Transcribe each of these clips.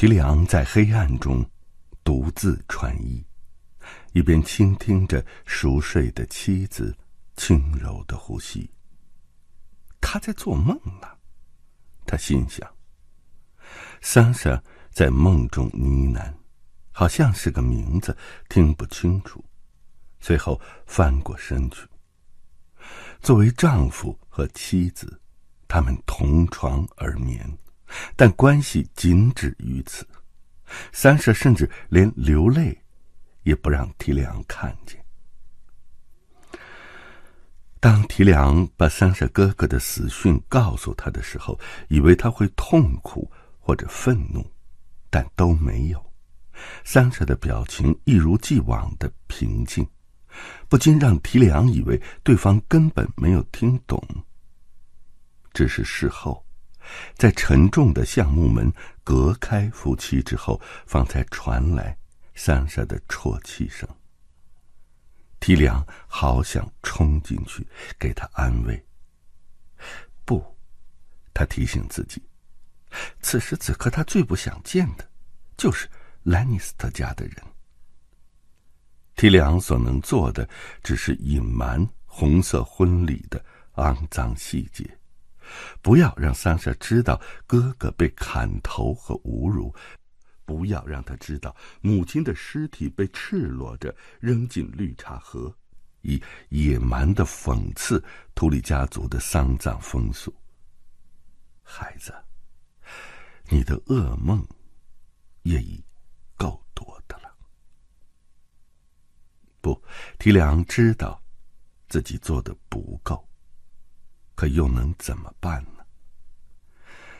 皮里昂在黑暗中独自穿衣，一边倾听着熟睡的妻子轻柔的呼吸。他在做梦呢，他心想。桑莎在梦中呢喃，好像是个名字，听不清楚。随后翻过身去。作为丈夫和妻子，他们同床而眠。但关系仅止于此，三舍甚至连流泪，也不让提良看见。当提良把三舍哥哥的死讯告诉他的时候，以为他会痛苦或者愤怒，但都没有。三舍的表情一如既往的平静，不禁让提良以为对方根本没有听懂。只是事后。在沉重的橡木门隔开夫妻之后，方才传来三莎的啜泣声。提良好想冲进去给他安慰。不，他提醒自己，此时此刻他最不想见的，就是兰尼斯特家的人。提良所能做的，只是隐瞒红色婚礼的肮脏细节。不要让桑莎知道哥哥被砍头和侮辱，不要让他知道母亲的尸体被赤裸着扔进绿茶河，以野蛮的讽刺图里家族的丧葬风俗。孩子，你的噩梦也已够多的了。不，提良知道自己做的不够。可又能怎么办呢？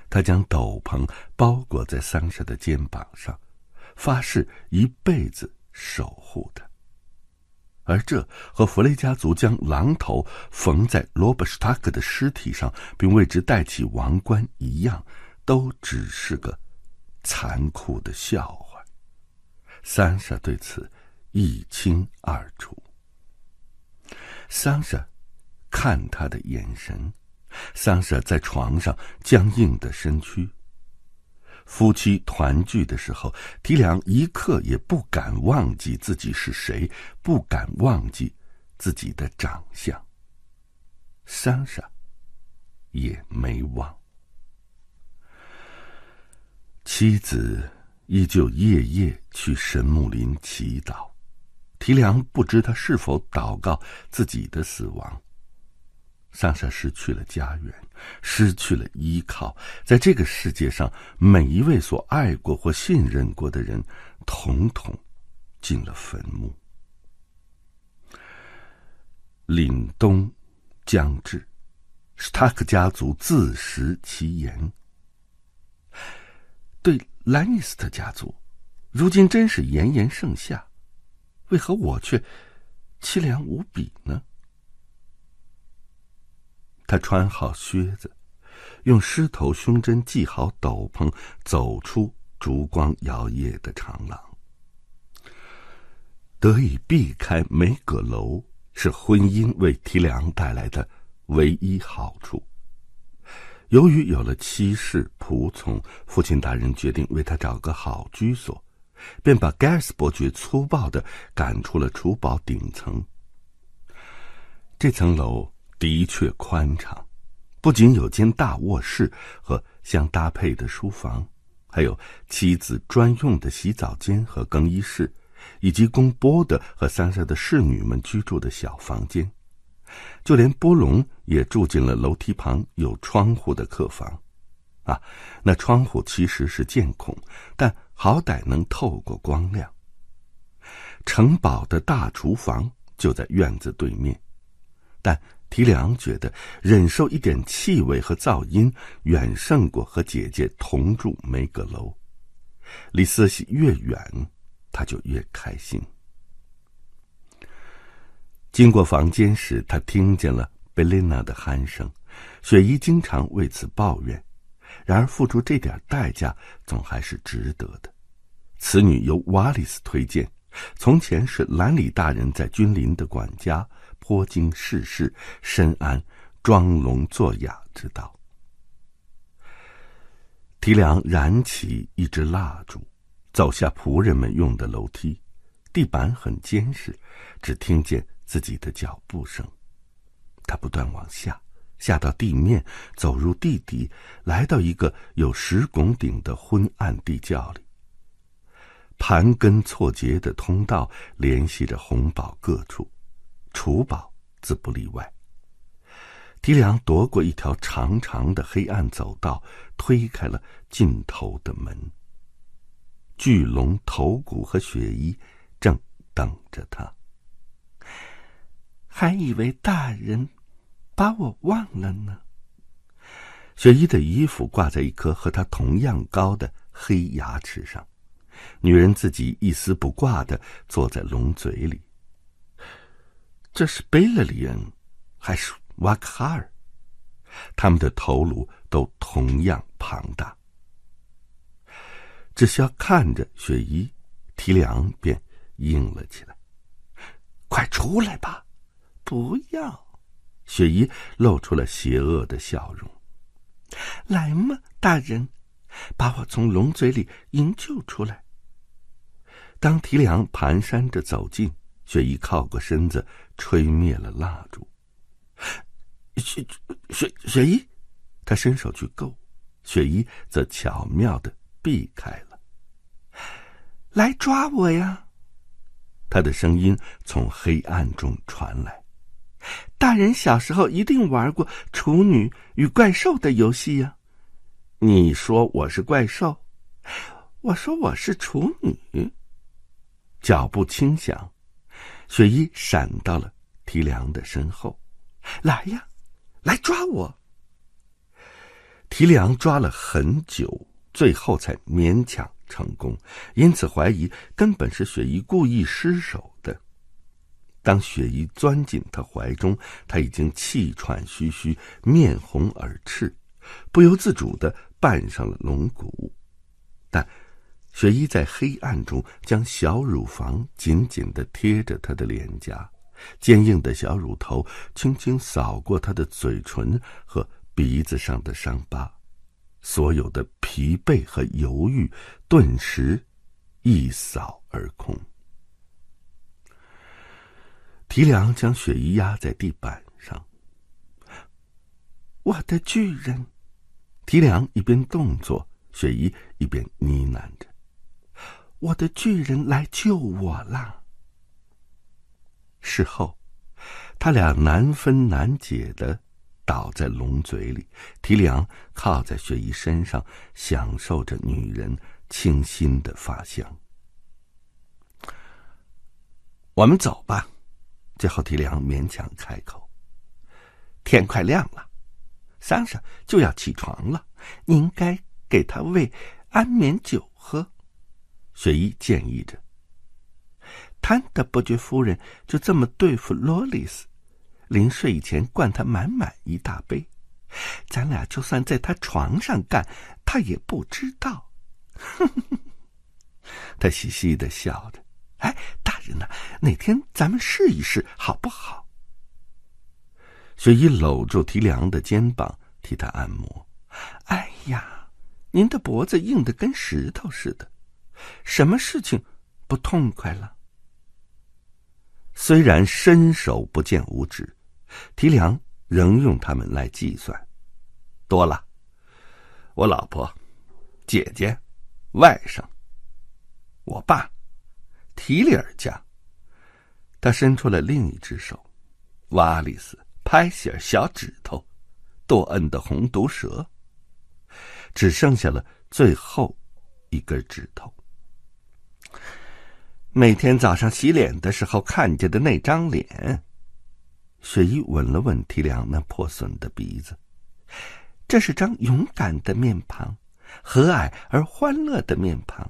他将斗篷包裹在桑莎的肩膀上，发誓一辈子守护她。而这和弗雷家族将狼头缝在罗伯·史塔克的尸体上，并为之戴起王冠一样，都只是个残酷的笑话。桑莎对此一清二楚。桑莎。看他的眼神，桑莎在床上僵硬的身躯。夫妻团聚的时候，提梁一刻也不敢忘记自己是谁，不敢忘记自己的长相。桑莎也没忘。妻子依旧夜夜去神木林祈祷，提梁不知他是否祷告自己的死亡。萨莎失去了家园，失去了依靠。在这个世界上，每一位所爱过或信任过的人，统统进了坟墓。凛冬将至，史塔克家族自食其言。对莱尼斯特家族，如今真是炎炎盛夏，为何我却凄凉无比呢？他穿好靴子，用狮头胸针系好斗篷，走出烛光摇曳的长廊，得以避开梅葛楼，是婚姻为提梁带来的唯一好处。由于有了妻室仆从，父亲大人决定为他找个好居所，便把盖尔斯伯爵粗暴的赶出了厨堡顶层。这层楼。的确宽敞，不仅有间大卧室和相搭配的书房，还有妻子专用的洗澡间和更衣室，以及供波德和三莎的侍女们居住的小房间，就连波隆也住进了楼梯旁有窗户的客房，啊，那窗户其实是见孔，但好歹能透过光亮。城堡的大厨房就在院子对面，但。提良觉得忍受一点气味和噪音，远胜过和姐姐同住梅阁楼。离斯西越远，他就越开心。经过房间时，他听见了贝琳娜的鼾声。雪姨经常为此抱怨，然而付出这点代价总还是值得的。此女由瓦里斯推荐，从前是兰里大人在君临的管家。脱经世事，深谙装聋作哑之道。提梁燃起一支蜡烛，走下仆人们用的楼梯，地板很坚实，只听见自己的脚步声。他不断往下，下到地面，走入地底，来到一个有石拱顶的昏暗地窖里。盘根错节的通道联系着红堡各处。楚宝自不例外。狄良夺过一条长长的黑暗走道，推开了尽头的门。巨龙头骨和雪衣正等着他，还以为大人把我忘了呢。雪衣的衣服挂在一颗和他同样高的黑牙齿上，女人自己一丝不挂的坐在龙嘴里。这是贝勒里恩，还是瓦克哈尔？他们的头颅都同样庞大。只需要看着雪姨，提梁便硬了起来。快出来吧！不要！雪姨露出了邪恶的笑容。来嘛，大人，把我从龙嘴里营救出来。当提梁蹒跚着走近。雪衣靠过身子，吹灭了蜡烛。雪雪雪姨，他伸手去够，雪姨则巧妙的避开了。来抓我呀！他的声音从黑暗中传来。大人小时候一定玩过处女与怪兽的游戏呀？你说我是怪兽，我说我是处女。脚步轻响。雪衣闪到了提梁的身后，来呀，来抓我！提梁抓了很久，最后才勉强成功，因此怀疑根本是雪衣故意失手的。当雪衣钻进他怀中，他已经气喘吁吁，面红耳赤，不由自主的绊上了龙骨，但。雪姨在黑暗中将小乳房紧紧的贴着他的脸颊，坚硬的小乳头轻轻扫过他的嘴唇和鼻子上的伤疤，所有的疲惫和犹豫顿时一扫而空。提梁将雪姨压在地板上，我的巨人，提梁一边动作，雪姨一边呢喃着。我的巨人来救我了。事后，他俩难分难解的倒在龙嘴里，提梁靠在雪姨身上，享受着女人清新的发香。我们走吧。最后，提梁勉强开口：“天快亮了，桑桑就要起床了，应该给他喂安眠酒喝。”雪姨建议着：“贪得伯爵夫人就这么对付罗丽丝，临睡前灌她满满一大杯，咱俩就算在她床上干，她也不知道。”他嘻嘻的笑着：“哎，大人呐，哪天咱们试一试好不好？”雪姨搂住提梁的肩膀，替他按摩。“哎呀，您的脖子硬的跟石头似的。”什么事情不痛快了？虽然伸手不见五指，提梁仍用它们来计算。多了，我老婆、姐姐、外甥、我爸、提里尔家。他伸出了另一只手，瓦里斯、拍西尔小指头，多恩的红毒蛇。只剩下了最后一根指头。每天早上洗脸的时候看见的那张脸，雪姨吻了吻提梁那破损的鼻子。这是张勇敢的面庞，和蔼而欢乐的面庞。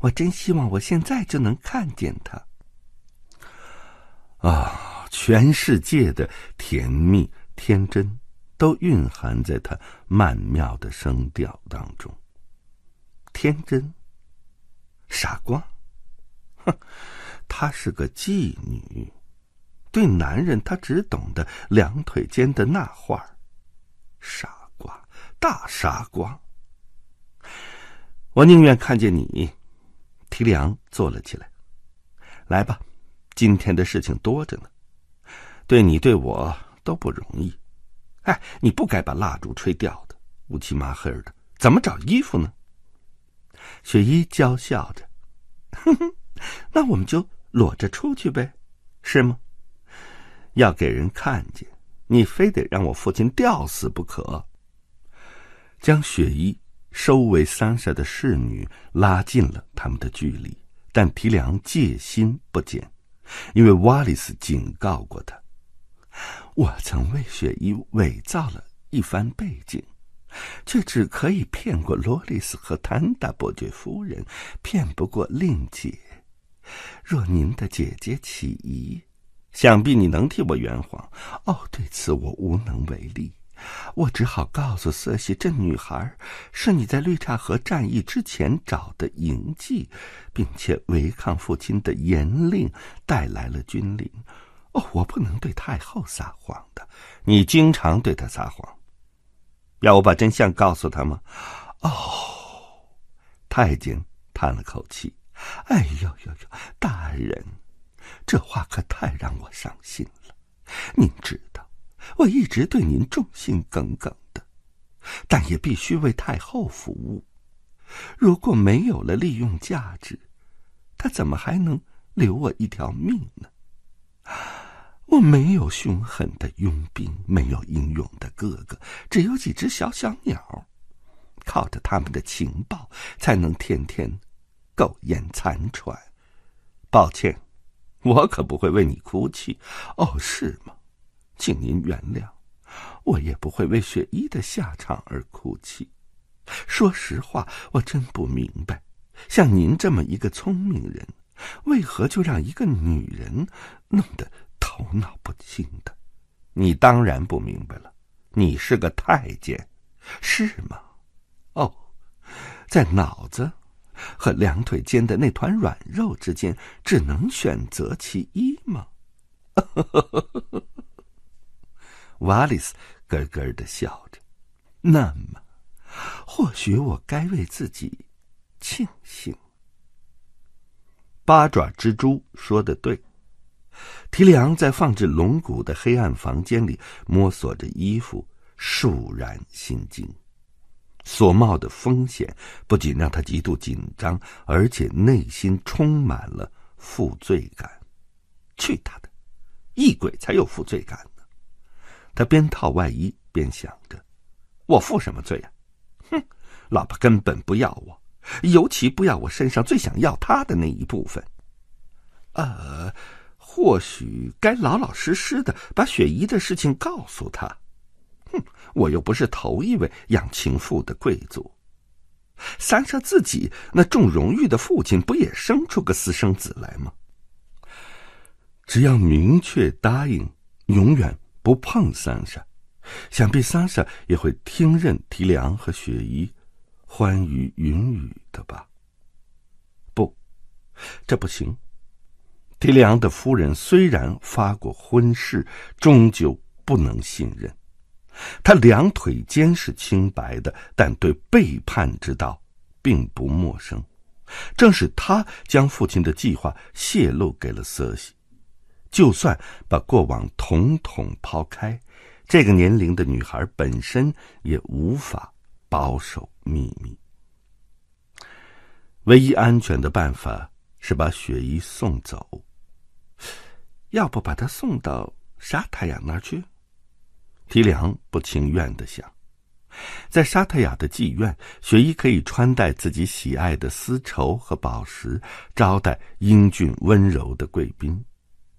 我真希望我现在就能看见他。啊，全世界的甜蜜天真，都蕴含在他曼妙的声调当中。天真，傻瓜。哼，她是个妓女，对男人她只懂得两腿间的那话傻瓜，大傻瓜！我宁愿看见你。提梁坐了起来，来吧，今天的事情多着呢，对你对我都不容易。哎，你不该把蜡烛吹掉的，乌漆麻黑的，怎么找衣服呢？雪衣娇笑着，哼哼。那我们就裸着出去呗，是吗？要给人看见，你非得让我父亲吊死不可。将雪姨收为三舍的侍女，拉近了他们的距离，但提梁戒心不减，因为瓦里斯警告过他。我曾为雪姨伪造了一番背景，却只可以骗过罗丽丝和谭达伯爵夫人，骗不过令姐。若您的姐姐起疑，想必你能替我圆谎。哦，对此我无能为力，我只好告诉瑟西，这女孩是你在绿岔河战役之前找的营妓，并且违抗父亲的严令带来了军令。哦，我不能对太后撒谎的，你经常对她撒谎，要我把真相告诉她吗？哦，太监叹了口气。哎呦呦呦，大人，这话可太让我伤心了。您知道，我一直对您忠心耿耿的，但也必须为太后服务。如果没有了利用价值，他怎么还能留我一条命呢？我没有凶狠的佣兵，没有英勇的哥哥，只有几只小小鸟，靠着他们的情报，才能天天。苟延残喘，抱歉，我可不会为你哭泣，哦，是吗？请您原谅，我也不会为雪衣的下场而哭泣。说实话，我真不明白，像您这么一个聪明人，为何就让一个女人弄得头脑不清的？你当然不明白了，你是个太监，是吗？哦，在脑子。和两腿间的那团软肉之间，只能选择其一吗？瓦里斯咯咯的笑着。那么，或许我该为自己庆幸。八爪蜘蛛说的对。提里昂在放置龙骨的黑暗房间里摸索着衣服，肃然心惊。所冒的风险不仅让他极度紧张，而且内心充满了负罪感。去他的，异鬼才有负罪感呢。他边套外衣边想着：“我负什么罪呀？哼，老婆根本不要我，尤其不要我身上最想要她的那一部分。呃，或许该老老实实的把雪姨的事情告诉她。”哼，我又不是头一位养情妇的贵族。三傻自己那重荣誉的父亲不也生出个私生子来吗？只要明确答应永远不碰三傻，想必三傻也会听任提梁和雪姨欢愉云雨的吧？不，这不行。提梁的夫人虽然发过婚誓，终究不能信任。他两腿间是清白的，但对背叛之道并不陌生。正是他将父亲的计划泄露给了瑟西。就算把过往统统抛开，这个年龄的女孩本身也无法保守秘密。唯一安全的办法是把雪姨送走。要不把她送到沙太阳那儿去？提梁不情愿的想，在沙特亚的妓院，雪衣可以穿戴自己喜爱的丝绸和宝石，招待英俊温柔的贵宾。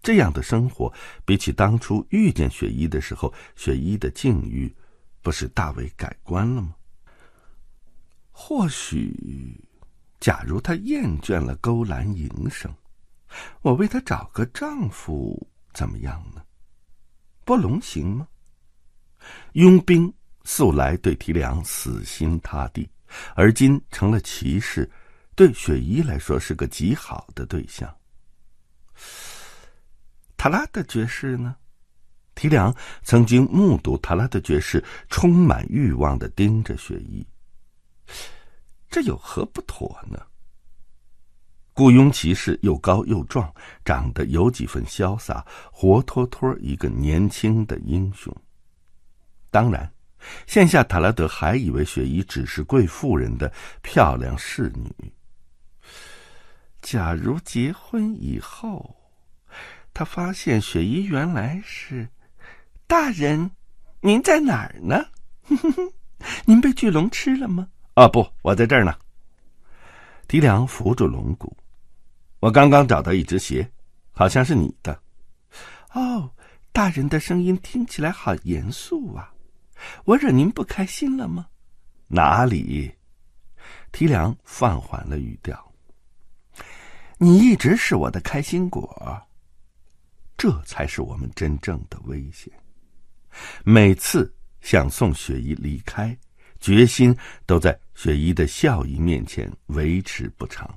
这样的生活，比起当初遇见雪衣的时候，雪衣的境遇，不是大为改观了吗？或许，假如她厌倦了勾栏营生，我为她找个丈夫怎么样呢？不龙行吗？佣兵素来对提梁死心塌地，而今成了骑士，对雪姨来说是个极好的对象。塔拉的爵士呢？提梁曾经目睹塔拉的爵士充满欲望的盯着雪姨，这有何不妥呢？雇佣骑士又高又壮，长得有几分潇洒，活脱脱一个年轻的英雄。当然，现下塔拉德还以为雪姨只是贵妇人的漂亮侍女。假如结婚以后，他发现雪姨原来是……大人，您在哪儿呢？您被巨龙吃了吗？哦，不，我在这儿呢。迪梁扶住龙骨，我刚刚找到一只鞋，好像是你的。哦，大人的声音听起来好严肃啊。我惹您不开心了吗？哪里？提梁放缓了语调。你一直是我的开心果，这才是我们真正的危险。每次想送雪姨离开，决心都在雪姨的笑意面前维持不长。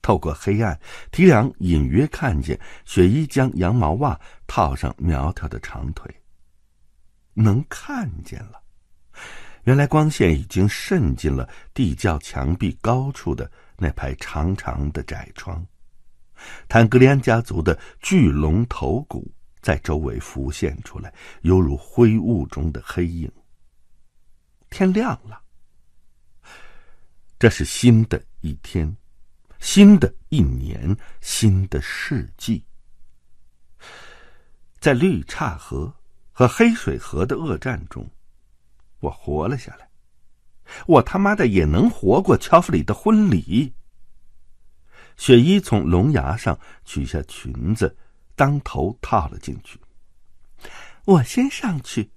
透过黑暗，提梁隐约看见雪姨将羊毛袜套上苗条的长腿。能看见了，原来光线已经渗进了地窖墙壁高处的那排长长的窄窗，坦格利安家族的巨龙头骨在周围浮现出来，犹如灰雾中的黑影。天亮了，这是新的一天，新的一年，新的世纪，在绿岔河。和黑水河的恶战中，我活了下来。我他妈的也能活过乔弗里的婚礼。雪衣从龙牙上取下裙子，当头套了进去。我先上去。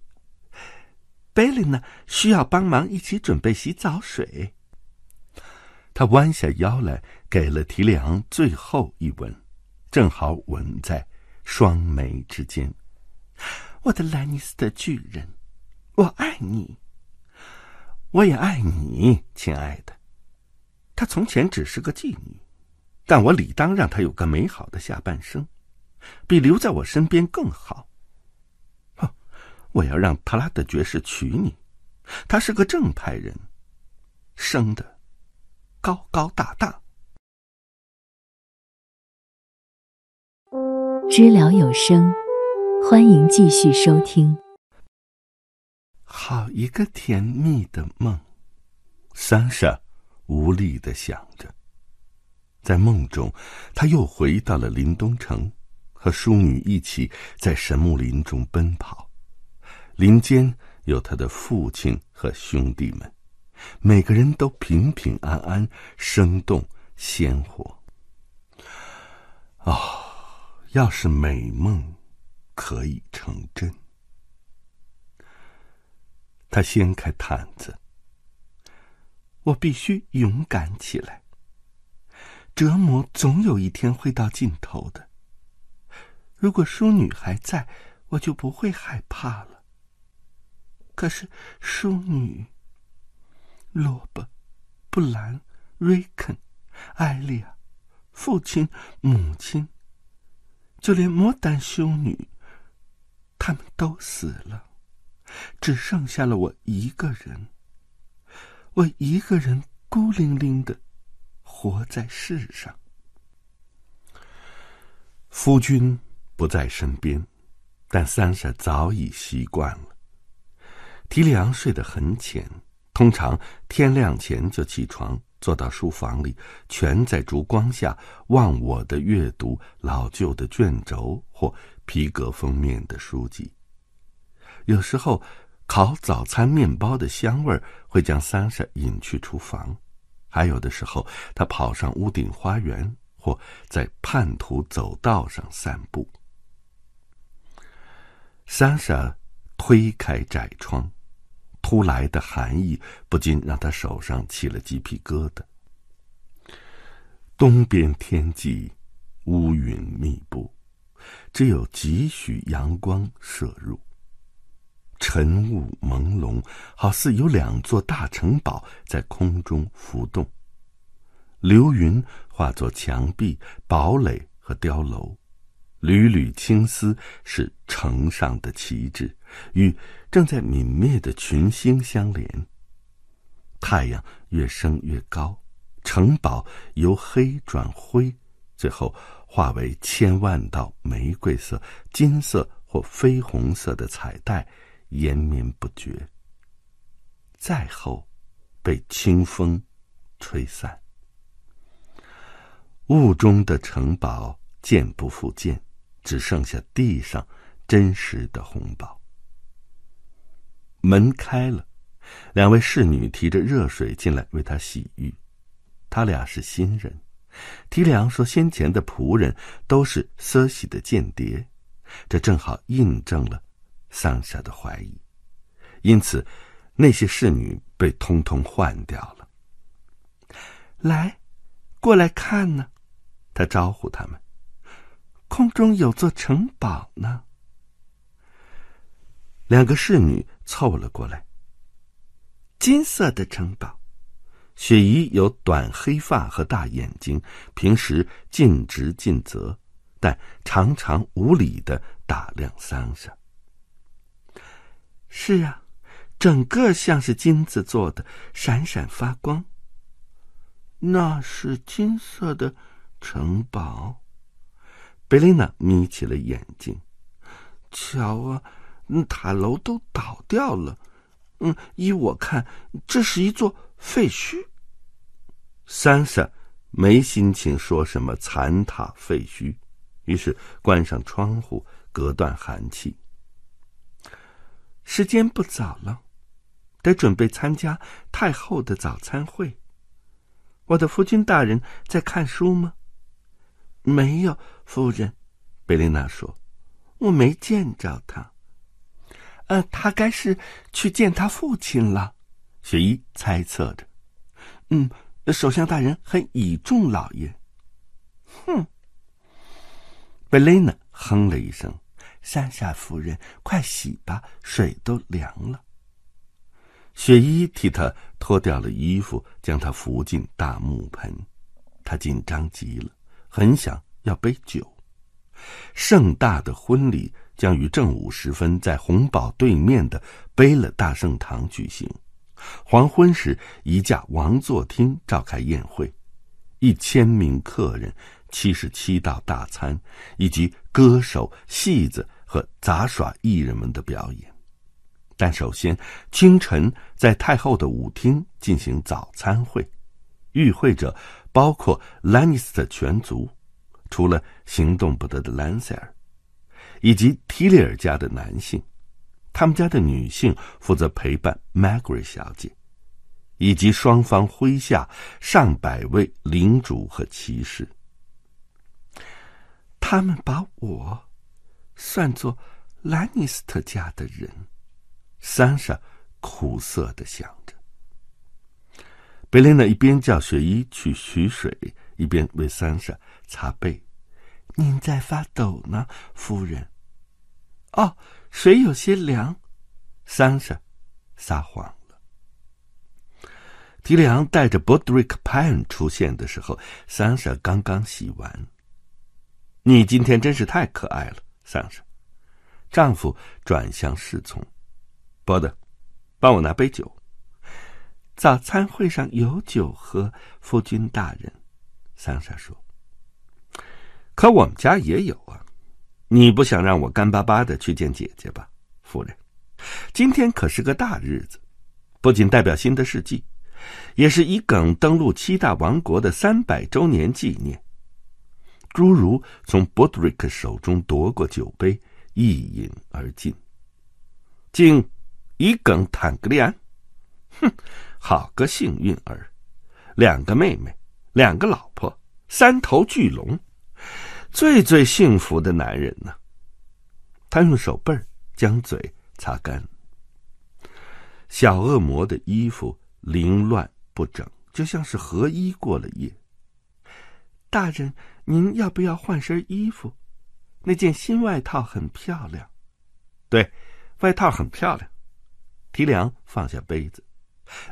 贝琳呢，需要帮忙一起准备洗澡水。他弯下腰来，给了提里昂最后一吻，正好吻在双眉之间。我的兰尼斯的巨人，我爱你，我也爱你，亲爱的。她从前只是个妓女，但我理当让她有个美好的下半生，比留在我身边更好。哼，我要让特拉德爵士娶你，他是个正派人，生的高高大大。知了有声。欢迎继续收听。好一个甜蜜的梦，桑莎无力的想着。在梦中，他又回到了林东城，和淑女一起在神木林中奔跑。林间有他的父亲和兄弟们，每个人都平平安安，生动鲜活。哦，要是美梦。可以成真。他掀开毯子。我必须勇敢起来。折磨总有一天会到尽头的。如果淑女还在，我就不会害怕了。可是淑女、萝卜、布兰、瑞肯、艾丽亚、父亲、母亲，就连摩丹修女。他们都死了，只剩下了我一个人。我一个人孤零零的活在世上。夫君不在身边，但三婶早已习惯了。提里昂睡得很浅，通常天亮前就起床，坐到书房里，全在烛光下忘我的阅读老旧的卷轴或。皮革封面的书籍。有时候，烤早餐面包的香味会将桑莎引去厨房；还有的时候，他跑上屋顶花园，或在叛徒走道上散步。桑莎推开窄窗，突来的寒意不禁让他手上起了鸡皮疙瘩。东边天际，乌云密布。只有几许阳光射入，晨雾朦胧，好似有两座大城堡在空中浮动。流云化作墙壁、堡垒和碉楼，缕缕青丝是城上的旗帜，与正在泯灭的群星相连。太阳越升越高，城堡由黑转灰，最后。化为千万道玫瑰色、金色或绯红色的彩带，延绵不绝。再后，被清风吹散。雾中的城堡见不复见，只剩下地上真实的红宝。门开了，两位侍女提着热水进来为他洗浴，他俩是新人。提梁说：“先前的仆人都是瑟西的间谍，这正好印证了桑夏的怀疑。因此，那些侍女被通通换掉了。来，过来看呢，他招呼他们。空中有座城堡呢。两个侍女凑了过来，金色的城堡。”雪姨有短黑发和大眼睛，平时尽职尽责，但常常无礼的打量桑桑。是啊，整个像是金子做的，闪闪发光。那是金色的城堡。贝琳娜眯起了眼睛，瞧啊，塔楼都倒掉了。嗯，依我看，这是一座。废墟。三婶没心情说什么残塔废墟，于是关上窗户，隔断寒气。时间不早了，得准备参加太后的早餐会。我的夫君大人在看书吗？没有，夫人，贝琳娜说，我没见着他。呃，他该是去见他父亲了。雪衣猜测着：“嗯，首相大人很倚重老爷。”哼，贝雷娜哼了一声：“山下夫人，快洗吧，水都凉了。”雪衣替他脱掉了衣服，将他扶进大木盆。他紧张极了，很想要杯酒。盛大的婚礼将于正午时分在红堡对面的贝勒大圣堂举行。黄昏时，一架王座厅召开宴会，一千名客人，七十七道大餐，以及歌手、戏子和杂耍艺人们的表演。但首先，清晨在太后的舞厅进行早餐会，与会者包括兰尼斯特全族，除了行动不得的兰塞尔，以及提利尔家的男性。他们家的女性负责陪伴 m a g r e 小姐，以及双方麾下上百位领主和骑士。他们把我算作兰尼斯特家的人，三傻苦涩的想着。贝琳娜一边叫雪衣去取水，一边为三傻擦背。您在发抖呢，夫人。哦。水有些凉，桑莎撒谎了。迪里昂带着 b d 博 k 瑞 pan 出现的时候，桑莎刚刚洗完。你今天真是太可爱了，桑莎。丈夫转向侍从：“波德，帮我拿杯酒。”早餐会上有酒喝，夫君大人，桑莎说。可我们家也有啊。你不想让我干巴巴的去见姐姐吧，夫人？今天可是个大日子，不仅代表新的世纪，也是伊耿登陆七大王国的三百周年纪念。侏儒从布德瑞克手中夺过酒杯，一饮而尽。敬，伊耿坦格利安！哼，好个幸运儿，两个妹妹，两个老婆，三头巨龙。最最幸福的男人呢？他用手背将嘴擦干。小恶魔的衣服凌乱不整，就像是和衣过了夜。大人，您要不要换身衣服？那件新外套很漂亮。对，外套很漂亮。提梁放下杯子，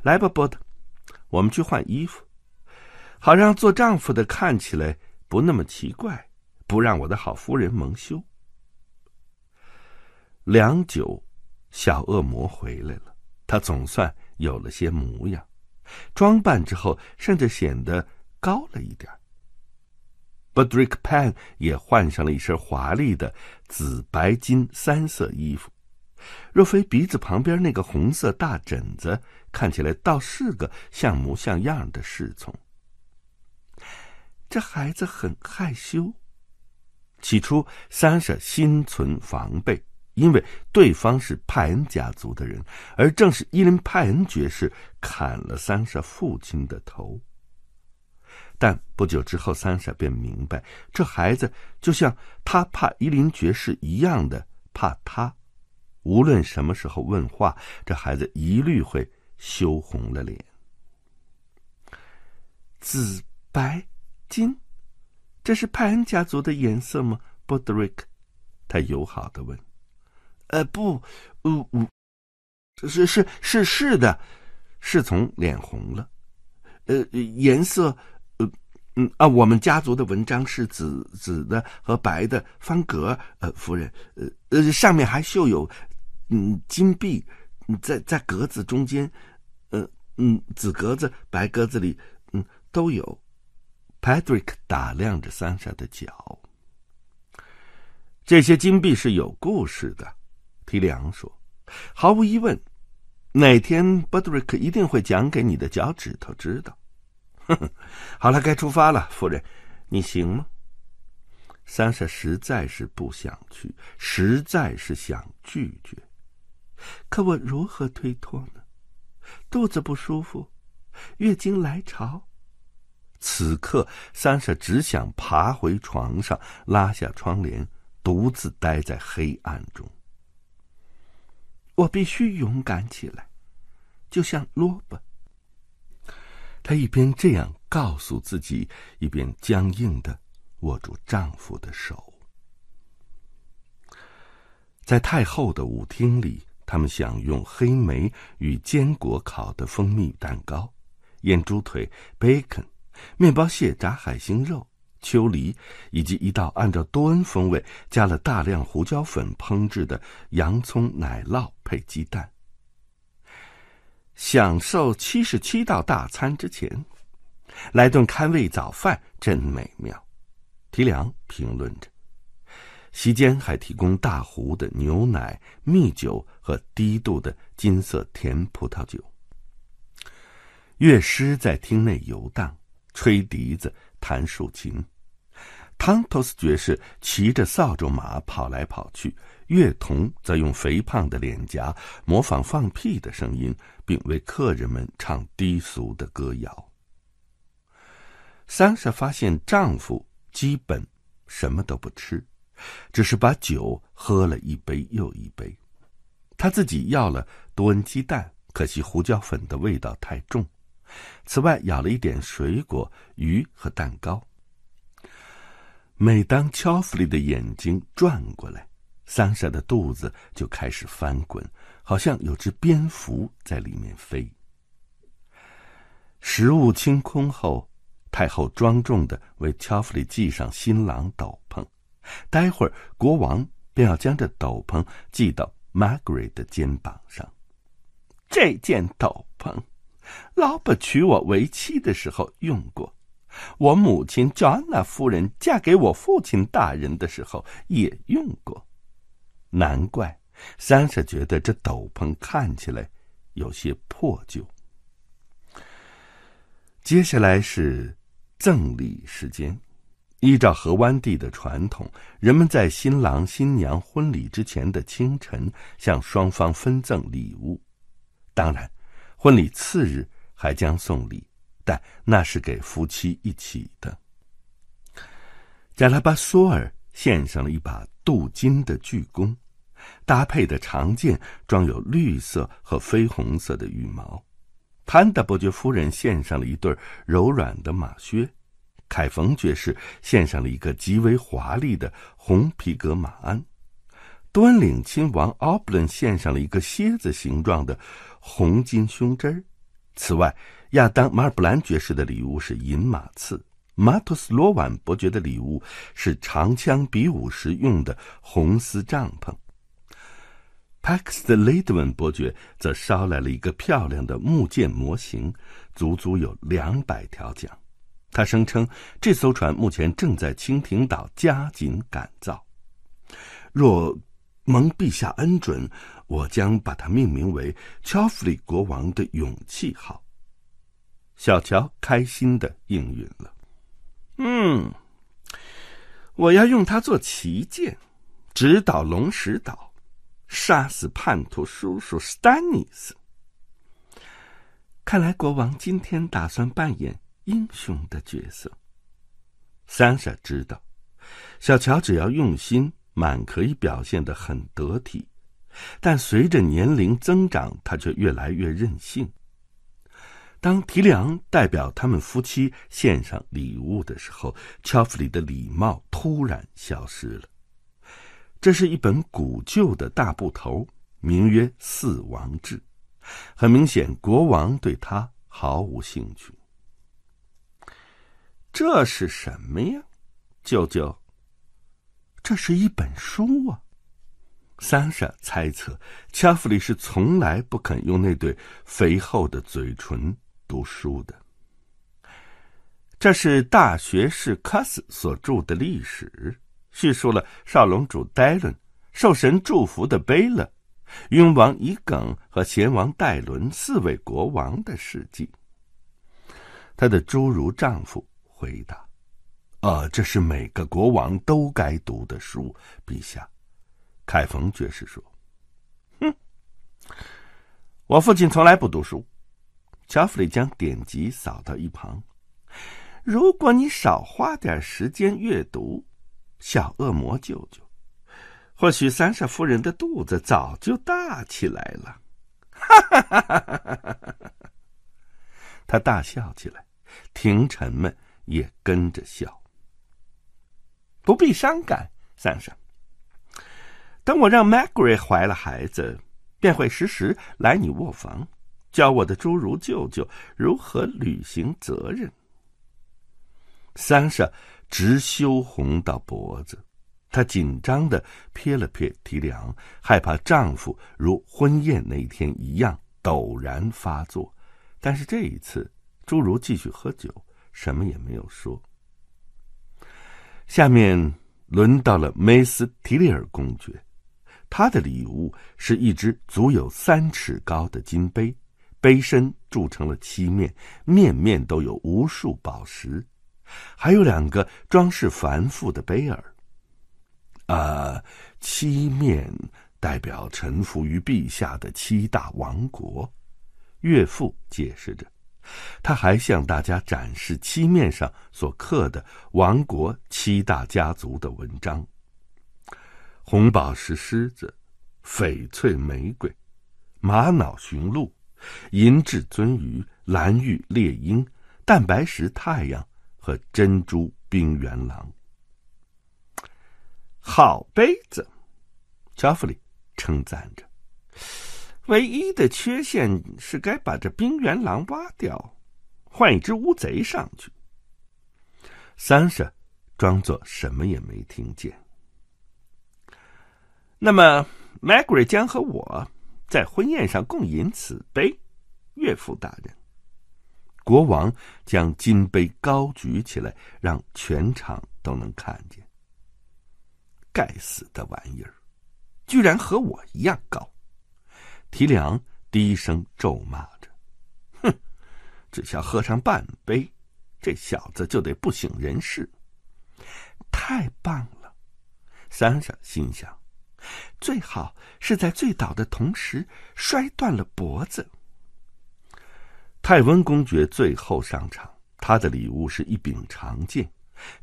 来吧，波特，我们去换衣服，好让做丈夫的看起来不那么奇怪。不让我的好夫人蒙羞。良久，小恶魔回来了，他总算有了些模样，装扮之后甚至显得高了一点。Butric Pan 也换上了一身华丽的紫白金三色衣服，若非鼻子旁边那个红色大疹子，看起来倒是个像模像样的侍从。这孩子很害羞。起初，三舍心存防备，因为对方是派恩家族的人，而正是伊林派恩爵士砍了三舍父亲的头。但不久之后，三婶便明白，这孩子就像他怕伊林爵士一样的怕他。无论什么时候问话，这孩子一律会羞红了脸。紫白金。这是派恩家族的颜色吗，布德瑞克？他友好的问。呃，不，呃，唔，是是是是的，侍从脸红了。呃，颜色，呃，嗯啊，我们家族的文章是紫紫的和白的方格。呃，夫人，呃呃，上面还绣有，嗯，金币，在在格子中间，嗯嗯，紫格子、白格子里，嗯，都有。Patrick 打量着桑莎的脚，这些金币是有故事的，提里昂说，毫无疑问，哪天 Patrick 一定会讲给你的脚趾头知道。哼哼，好了，该出发了，夫人，你行吗？桑莎实在是不想去，实在是想拒绝，可我如何推脱呢？肚子不舒服，月经来潮。此刻，三婶只想爬回床上，拉下窗帘，独自待在黑暗中。我必须勇敢起来，就像萝卜。她一边这样告诉自己，一边僵硬的握住丈夫的手。在太后的舞厅里，他们享用黑莓与坚果烤的蜂蜜蛋糕、烟猪腿、bacon。面包蟹、炸海星肉、秋梨，以及一道按照多恩风味加了大量胡椒粉烹制的洋葱奶酪配鸡蛋。享受七十七道大餐之前，来顿开胃早饭真美妙。提良评论着，席间还提供大壶的牛奶、蜜酒和低度的金色甜葡萄酒。乐师在厅内游荡。吹笛子、弹竖琴，汤托斯爵士骑着扫帚马跑来跑去，乐童则用肥胖的脸颊模仿放屁的声音，并为客人们唱低俗的歌谣。桑莎发现丈夫基本什么都不吃，只是把酒喝了一杯又一杯。她自己要了多恩鸡蛋，可惜胡椒粉的味道太重。此外，舀了一点水果、鱼和蛋糕。每当乔弗里的眼睛转过来，桑莎的肚子就开始翻滚，好像有只蝙蝠在里面飞。食物清空后，太后庄重的为乔弗里系上新郎斗篷，待会儿国王便要将这斗篷系到 Margaret 的肩膀上，这件斗篷。老板娶我为妻的时候用过，我母亲乔安娜夫人嫁给我父亲大人的时候也用过。难怪三婶觉得这斗篷看起来有些破旧。接下来是赠礼时间，依照河湾地的传统，人们在新郎新娘婚礼之前的清晨向双方分赠礼物，当然。婚礼次日还将送礼，但那是给夫妻一起的。加拉巴索尔献上了一把镀金的巨弓，搭配的长剑装有绿色和绯红色的羽毛。潘达伯爵夫人献上了一对柔软的马靴，凯冯爵士献上了一个极为华丽的红皮革马鞍。端领亲王奥布伦献上了一个蝎子形状的。红金胸针此外，亚当·马尔布兰爵士的礼物是银马刺；马托斯罗万伯爵的礼物是长枪比武时用的红丝帐篷；帕克斯·雷德文伯爵则捎来了一个漂亮的木剑模型，足足有两百条桨。他声称，这艘船目前正在蜻蜓岛加紧赶造。若蒙陛下恩准。我将把它命名为“乔弗里国王的勇气号”。小乔开心的应允了。嗯，我要用它做旗舰，直捣龙石岛，杀死叛徒叔叔丹尼斯。看来国王今天打算扮演英雄的角色。三傻知道，小乔只要用心，满可以表现的很得体。但随着年龄增长，他却越来越任性。当提良代表他们夫妻献上礼物的时候，乔弗里的礼貌突然消失了。这是一本古旧的大布头，名曰《四王志》。很明显，国王对他毫无兴趣。这是什么呀，舅舅？这是一本书啊。桑莎猜测，恰弗里是从来不肯用那对肥厚的嘴唇读书的。这是大学士卡斯所著的历史，叙述了少龙主戴伦、受神祝福的贝勒、雍王伊耿和贤王戴伦四位国王的事迹。他的侏儒丈夫回答：“呃，这是每个国王都该读的书，陛下。”凯冯爵士说：“哼，我父亲从来不读书。”乔弗里将典籍扫到一旁。如果你少花点时间阅读，小恶魔舅舅，或许三傻夫人的肚子早就大起来了。哈哈哈哈哈哈！他大笑起来，廷臣们也跟着笑。不必伤感，三傻。等我让 Margery 怀了孩子，便会时时来你卧房，教我的侏儒舅舅如何履行责任。桑莎直羞红到脖子，她紧张的撇了撇提梁，害怕丈夫如婚宴那天一样陡然发作。但是这一次，侏儒继续喝酒，什么也没有说。下面轮到了梅斯提利尔公爵。他的礼物是一只足有三尺高的金杯，杯身铸成了漆面，面面都有无数宝石，还有两个装饰繁复的杯耳。啊，漆面代表臣服于陛下的七大王国，岳父解释着。他还向大家展示漆面上所刻的王国七大家族的文章。红宝石狮子、翡翠玫瑰、玛瑙驯鹿、银质鳟鱼、蓝玉猎鹰、蛋白石太阳和珍珠冰原狼，好杯子，查弗里称赞着。唯一的缺陷是该把这冰原狼挖掉，换一只乌贼上去。桑舍装作什么也没听见。那么 m a g e r e 将和我在婚宴上共饮此杯，岳父大人。国王将金杯高举起来，让全场都能看见。该死的玩意儿，居然和我一样高！提梁低声咒骂着：“哼，只要喝上半杯，这小子就得不省人事。”太棒了，三傻心想。最好是在醉倒的同时摔断了脖子。泰温公爵最后上场，他的礼物是一柄长剑，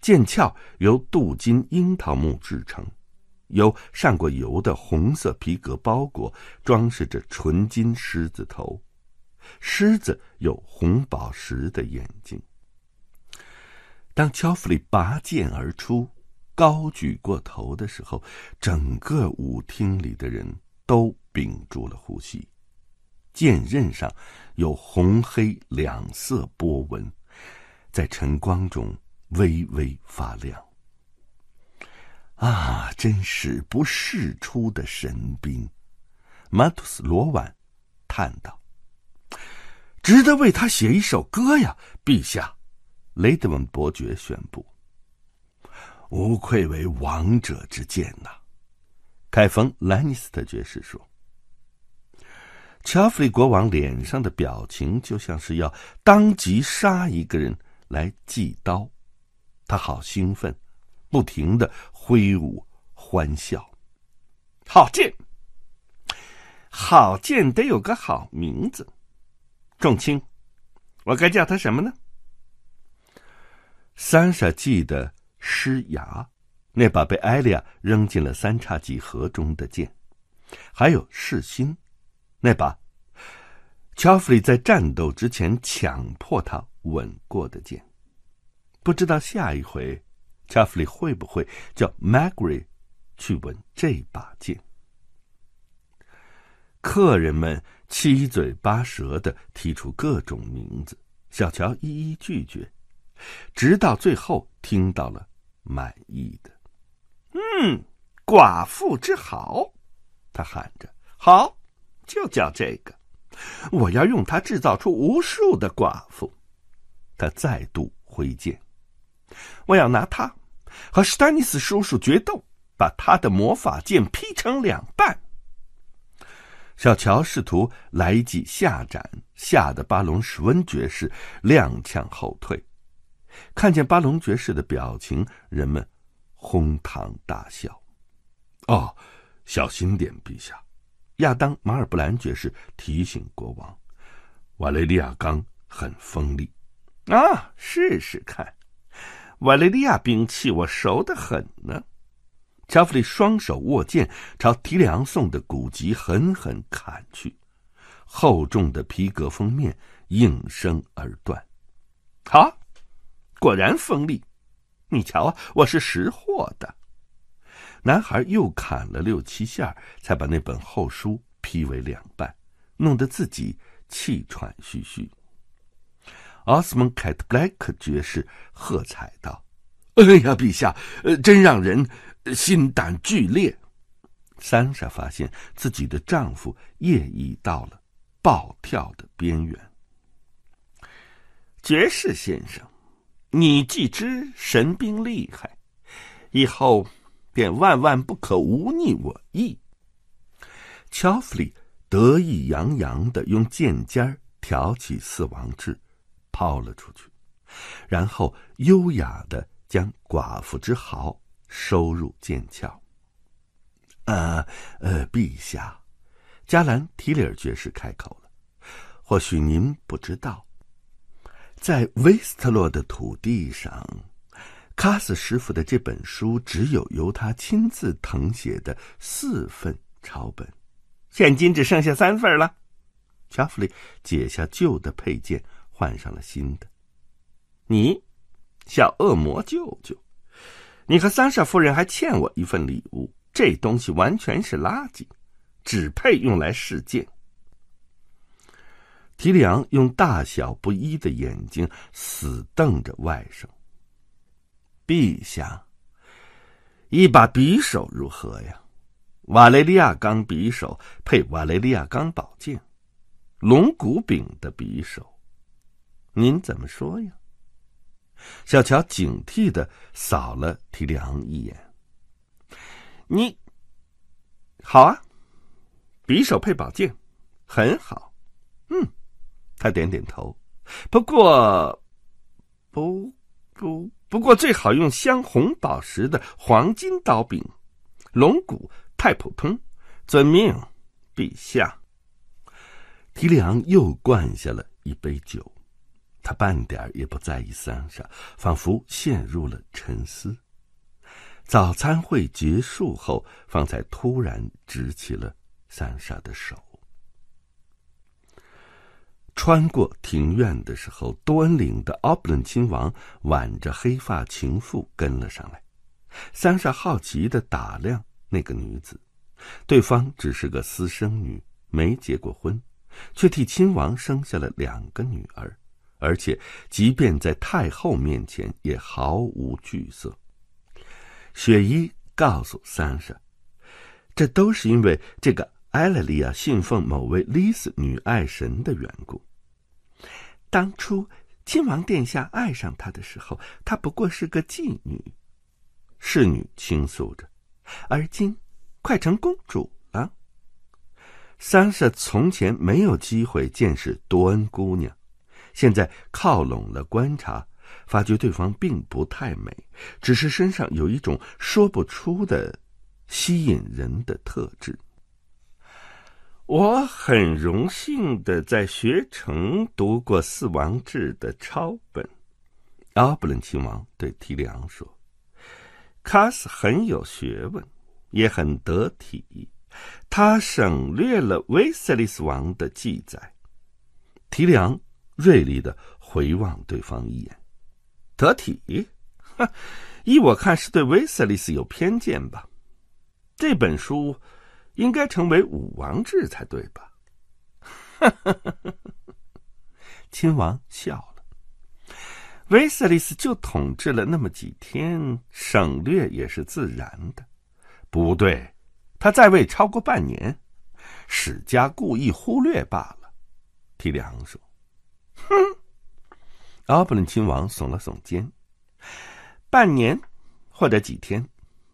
剑鞘由镀金樱桃木制成，由上过油的红色皮革包裹，装饰着纯金狮子头，狮子有红宝石的眼睛。当乔弗里拔剑而出。高举过头的时候，整个舞厅里的人都屏住了呼吸。剑刃上有红黑两色波纹，在晨光中微微发亮。啊，真是不世出的神兵！马杜斯·罗万叹道：“值得为他写一首歌呀，陛下！”雷德文伯爵宣布。无愧为王者之剑呐！凯冯·兰尼斯特爵士说。乔弗里国王脸上的表情就像是要当即杀一个人来祭刀，他好兴奋，不停的挥舞欢笑。好剑，好剑得有个好名字。重卿，我该叫他什么呢？三傻记得。失牙，那把被艾利亚扔进了三叉戟盒中的剑，还有噬心，那把乔弗里在战斗之前强迫他吻过的剑，不知道下一回乔弗里会不会叫 m a 玛 r 丽去吻这把剑。客人们七嘴八舌的提出各种名字，小乔一一拒绝。直到最后，听到了满意的，“嗯，寡妇之好。”他喊着，“好，就叫这个。我要用它制造出无数的寡妇。”他再度挥剑，“我要拿它和史丹尼斯叔叔决斗，把他的魔法剑劈成两半。”小乔试图来一记下斩，吓得巴隆史温爵士踉跄后退。看见巴隆爵士的表情，人们哄堂大笑。哦，小心点，陛下！亚当·马尔布兰爵士提醒国王：“瓦雷利亚钢很锋利。”啊，试试看！瓦雷利亚兵器我熟得很呢。乔弗里双手握剑，朝提梁送的古籍狠狠砍去，厚重的皮革封面应声而断。好。果然锋利，你瞧啊，我是识货的。男孩又砍了六七下，才把那本厚书劈为两半，弄得自己气喘吁吁。奥斯蒙·凯特布莱克爵士喝彩道：“哎呀，陛下，呃，真让人心胆俱裂。”三莎发现自己的丈夫业已到了暴跳的边缘。爵士先生。你既知神兵厉害，以后便万万不可忤逆我意。乔斯里得意洋洋的用剑尖挑起四王志，抛了出去，然后优雅的将寡妇之豪收入剑鞘。啊，呃，陛下，加兰提里尔爵士开口了，或许您不知道。在威斯特洛的土地上，卡斯师傅的这本书只有由他亲自誊写的四份抄本，现今只剩下三份了。加弗利解下旧的配件，换上了新的。你，小恶魔舅舅，你和桑舍夫人还欠我一份礼物。这东西完全是垃圾，只配用来试剑。提里昂用大小不一的眼睛死瞪着外甥。陛下，一把匕首如何呀？瓦雷利亚钢匕首配瓦雷利亚钢宝剑，龙骨柄的匕首，您怎么说呀？小乔警惕的扫了提里昂一眼。你，好啊，匕首配宝剑，很好，嗯。他点点头，不过，不不，不过最好用镶红宝石的黄金刀柄，龙骨太普通。遵命，陛下。提里昂又灌下了一杯酒，他半点也不在意。桑莎仿佛陷入了沉思。早餐会结束后，方才突然执起了桑莎的手。穿过庭院的时候，多恩领的奥布伦亲王挽着黑发情妇跟了上来。桑莎好奇的打量那个女子，对方只是个私生女，没结过婚，却替亲王生下了两个女儿，而且即便在太后面前也毫无惧色。雪衣告诉桑莎，这都是因为这个艾莱莉亚信奉某位丽丝女爱神的缘故。当初亲王殿下爱上她的时候，她不过是个妓女。侍女倾诉着，而今快成公主了。桑舍从前没有机会见识多恩姑娘，现在靠拢了观察，发觉对方并不太美，只是身上有一种说不出的吸引人的特质。我很荣幸的在学城读过《四王志》的抄本，阿布伦亲王对提梁说：“卡斯很有学问，也很得体。他省略了威瑟利斯王的记载。”提梁锐利的回望对方一眼：“得体？哼，依我看是对威瑟利斯有偏见吧。这本书。”应该成为武王制才对吧？亲王笑了。维瑟利斯就统治了那么几天，省略也是自然的。不对，他在位超过半年，史家故意忽略罢了。提里昂说：“哼。”奥布伦亲王耸了耸肩：“半年，或者几天。”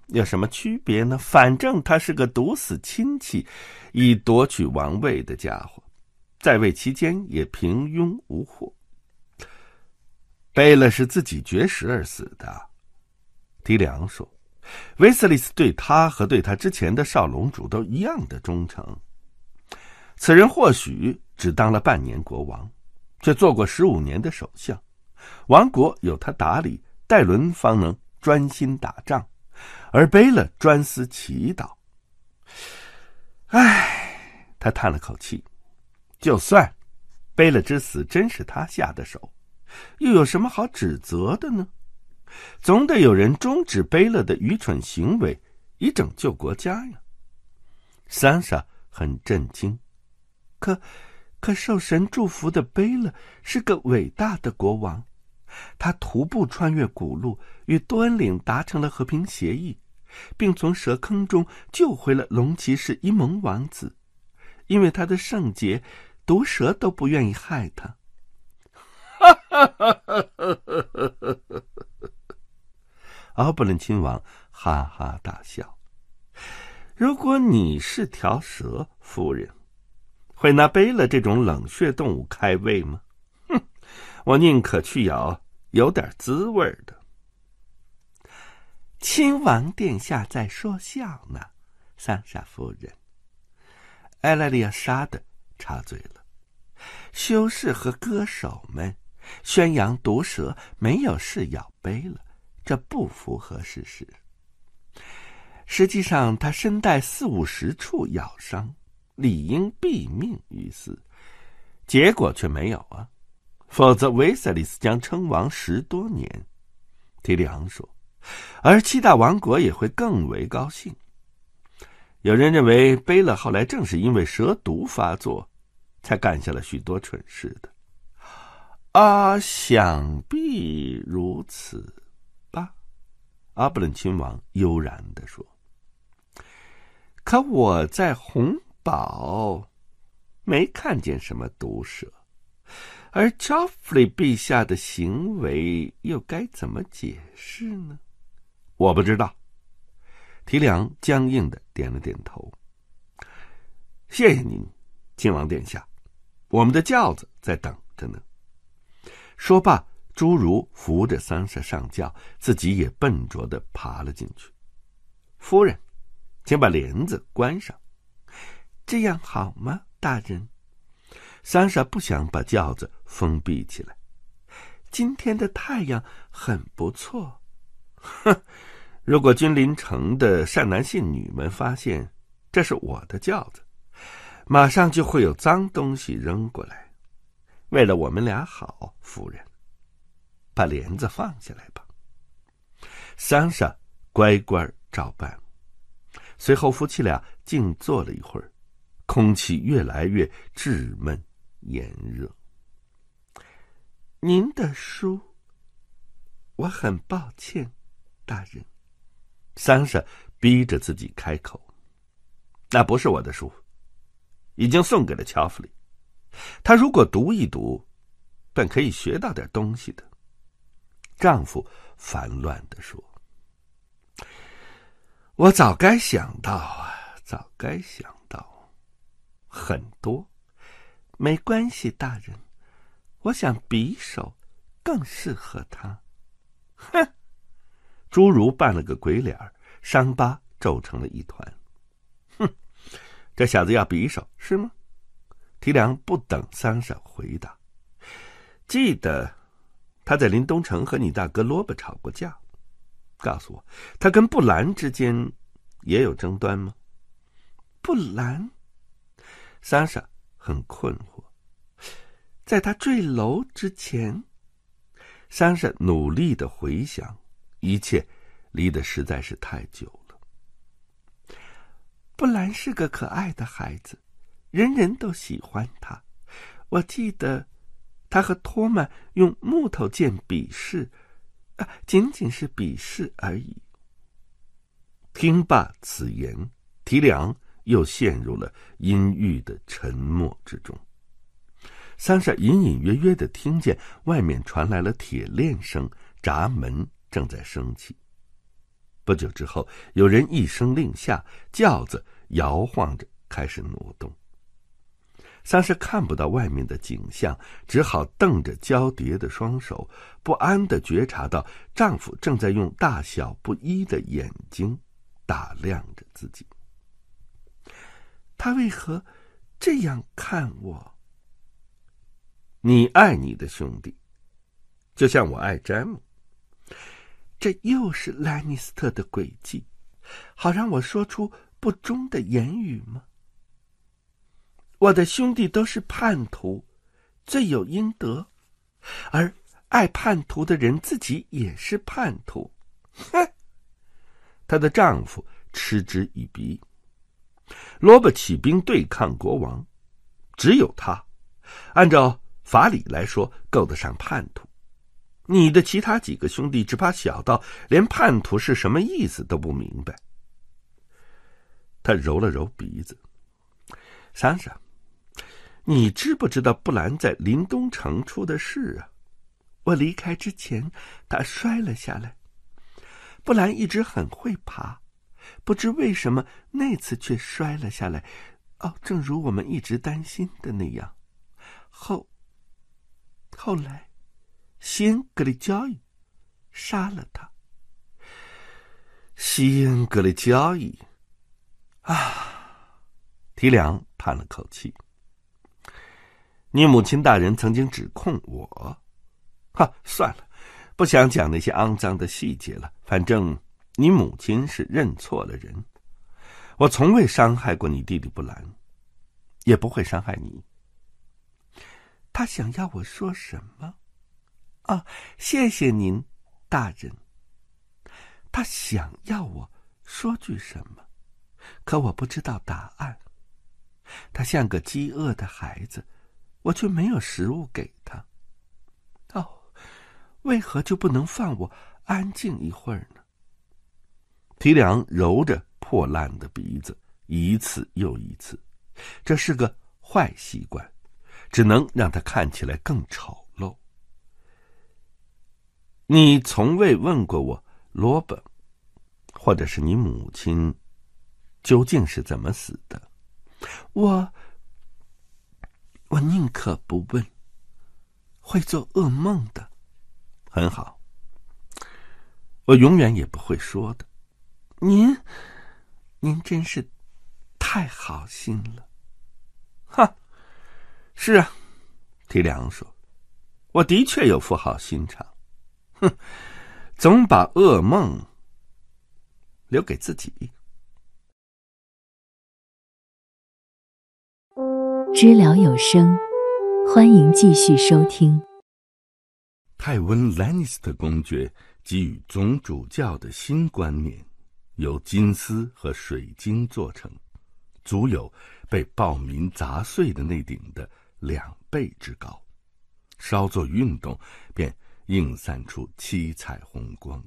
有什么区别呢？反正他是个毒死亲戚，以夺取王位的家伙，在位期间也平庸无惑。贝勒是自己绝食而死的，提梁说：“威斯利斯对他和对他之前的少龙主都一样的忠诚。”此人或许只当了半年国王，却做过十五年的首相，王国有他打理，戴伦方能专心打仗。而贝勒专司祈祷，唉，他叹了口气。就算，贝勒之死真是他下的手，又有什么好指责的呢？总得有人终止贝勒的愚蠢行为，以拯救国家呀。桑莎很震惊。可，可受神祝福的贝勒是个伟大的国王，他徒步穿越古路，与多恩领达成了和平协议。并从蛇坑中救回了龙骑士伊蒙王子，因为他的圣洁，毒蛇都不愿意害他。哈！奥布伦亲王哈哈大笑。如果你是条蛇，夫人，会拿贝勒这种冷血动物开胃吗？哼，我宁可去咬有点滋味的。亲王殿下在说笑呢，桑莎夫人。艾拉莉亚沙的插嘴了，修士和歌手们宣扬毒蛇没有事咬背了，这不符合事实。实际上，他身带四五十处咬伤，理应毙命于此，结果却没有啊。否则，维塞利斯将称王十多年。提里昂说。而七大王国也会更为高兴。有人认为贝勒后来正是因为蛇毒发作，才干下了许多蠢事的。啊，想必如此吧，阿布伦亲王悠然的说。可我在红堡，没看见什么毒蛇，而乔弗利陛下的行为又该怎么解释呢？我不知道，提梁僵硬的点了点头。谢谢您，亲王殿下，我们的轿子在等着呢。说罢，侏儒扶着桑莎上轿，自己也笨拙的爬了进去。夫人，请把帘子关上，这样好吗，大人？桑莎不想把轿子封闭起来。今天的太阳很不错。哼，如果君临城的善男信女们发现这是我的轿子，马上就会有脏东西扔过来。为了我们俩好，夫人，把帘子放下来吧。桑桑，乖乖照办。随后，夫妻俩静坐了一会儿，空气越来越稚闷、炎热。您的书，我很抱歉。大人，桑舍逼着自己开口：“那不是我的书，已经送给了乔弗里。他如果读一读，本可以学到点东西的。”丈夫烦乱的说：“我早该想到啊，早该想到，很多。没关系，大人，我想匕首更适合他。”哼。侏儒扮了个鬼脸儿，伤疤皱成了一团。哼，这小子要匕首是吗？提梁不等三婶回答，记得他在林东城和你大哥萝卜吵过架。告诉我，他跟布兰之间也有争端吗？布兰？三婶很困惑。在他坠楼之前，三婶努力的回想。一切，离得实在是太久了。布兰是个可爱的孩子，人人都喜欢他。我记得，他和托曼用木头剑比试，啊，仅仅是比试而已。听罢此言，提梁又陷入了阴郁的沉默之中。三婶隐隐约约的听见外面传来了铁链声，闸门。正在升起。不久之后，有人一声令下，轿子摇晃着开始挪动。桑是看不到外面的景象，只好瞪着交叠的双手，不安的觉察到丈夫正在用大小不一的眼睛打量着自己。他为何这样看我？你爱你的兄弟，就像我爱詹姆。这又是兰尼斯特的诡计，好让我说出不忠的言语吗？我的兄弟都是叛徒，罪有应得，而爱叛徒的人自己也是叛徒。哼！她的丈夫嗤之以鼻。罗伯起兵对抗国王，只有他，按照法理来说，够得上叛徒。你的其他几个兄弟，只怕小到连叛徒是什么意思都不明白。他揉了揉鼻子，珊珊，你知不知道布兰在林东城出的事啊？我离开之前，他摔了下来。布兰一直很会爬，不知为什么那次却摔了下来。哦，正如我们一直担心的那样，后后来。西格里交易，杀了他。西恩格里交易，啊！提良叹了口气：“你母亲大人曾经指控我，哈，算了，不想讲那些肮脏的细节了。反正你母亲是认错了人，我从未伤害过你弟弟布兰，也不会伤害你。他想要我说什么？”哦，谢谢您，大人。他想要我说句什么，可我不知道答案。他像个饥饿的孩子，我却没有食物给他。哦，为何就不能放我安静一会儿呢？提梁揉着破烂的鼻子，一次又一次，这是个坏习惯，只能让他看起来更丑。你从未问过我罗伯，或者是你母亲究竟是怎么死的？我，我宁可不问，会做噩梦的。很好，我永远也不会说的。您，您真是太好心了，哈！是啊，提梁说，我的确有副好心肠。哼，总把噩梦留给自己。知了有声，欢迎继续收听。泰温·兰尼斯特公爵给予总主教的新冠冕，由金丝和水晶做成，足有被暴民砸碎的那顶的两倍之高，稍作运动便。映散出七彩虹光。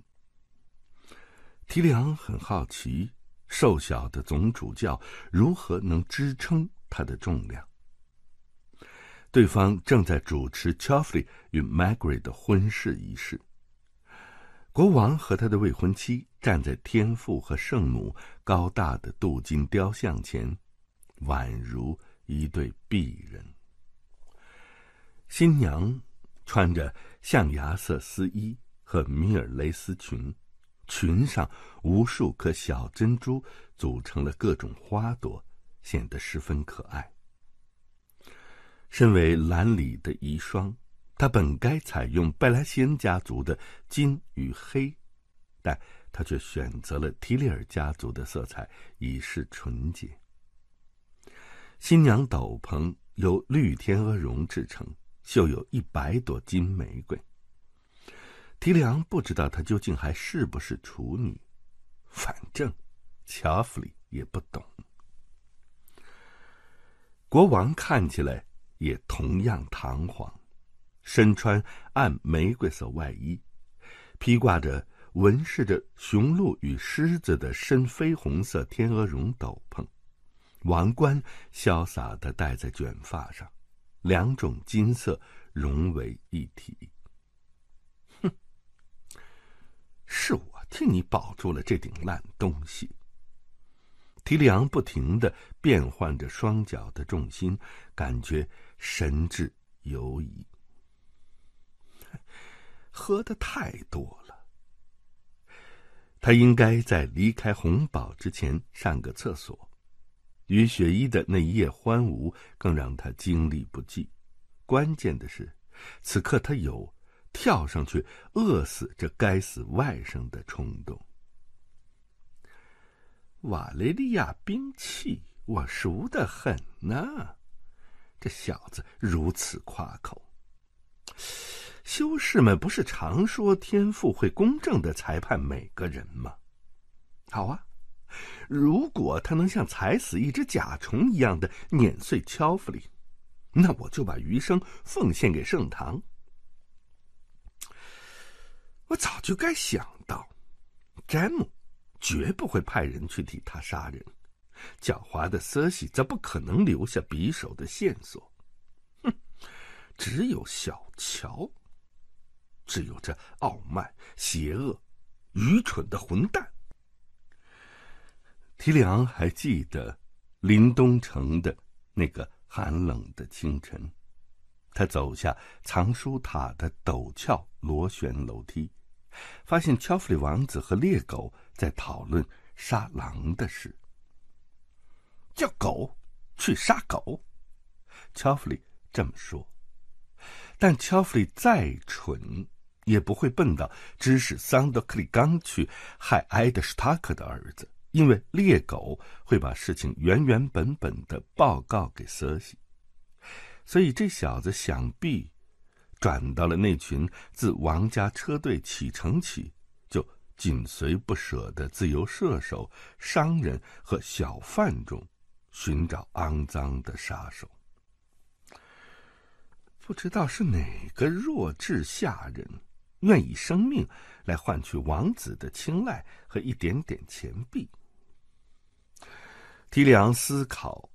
提里昂很好奇，瘦小的总主教如何能支撑他的重量。对方正在主持 e y 与玛格丽的婚事仪式。国王和他的未婚妻站在天父和圣母高大的镀金雕像前，宛如一对璧人。新娘穿着。象牙色丝衣和米尔蕾丝裙，裙上无数颗小珍珠组成了各种花朵，显得十分可爱。身为兰里的遗孀，她本该采用贝拉西恩家族的金与黑，但她却选择了提利尔家族的色彩，以示纯洁。新娘斗篷由绿天鹅绒制成。绣有一百朵金玫瑰。提梁不知道她究竟还是不是处女，反正乔弗里也不懂。国王看起来也同样堂皇，身穿暗玫瑰色外衣，披挂着纹饰着雄鹿与狮子的深绯红色天鹅绒斗篷，王冠潇洒的戴在卷发上。两种金色融为一体。哼，是我替你保住了这顶烂东西。提里昂不停的变换着双脚的重心，感觉神志犹疑。喝的太多了，他应该在离开红堡之前上个厕所。与雪衣的那一夜欢舞，更让他精力不济。关键的是，此刻他有跳上去饿死这该死外甥的冲动。瓦雷利亚兵器，我熟得很呢。这小子如此夸口，修士们不是常说天赋会公正的裁判每个人吗？好啊。如果他能像踩死一只甲虫一样的碾碎乔弗里，那我就把余生奉献给盛唐。我早就该想到，詹姆绝不会派人去替他杀人，狡猾的瑟西则不可能留下匕首的线索。哼，只有小乔，只有这傲慢、邪恶、愚蠢的混蛋。提里昂还记得林东城的那个寒冷的清晨，他走下藏书塔的陡峭螺旋楼梯，发现乔弗里王子和猎狗在讨论杀狼的事。叫狗去杀狗，乔弗里这么说。但乔弗里再蠢，也不会笨到指使桑德克里刚去害埃德施塔克的儿子。因为猎狗会把事情原原本本的报告给瑟西，所以这小子想必转到了那群自王家车队启程起就紧随不舍的自由射手、商人和小贩中，寻找肮脏的杀手。不知道是哪个弱智下人，愿以生命来换取王子的青睐和一点点钱币。提里昂思考：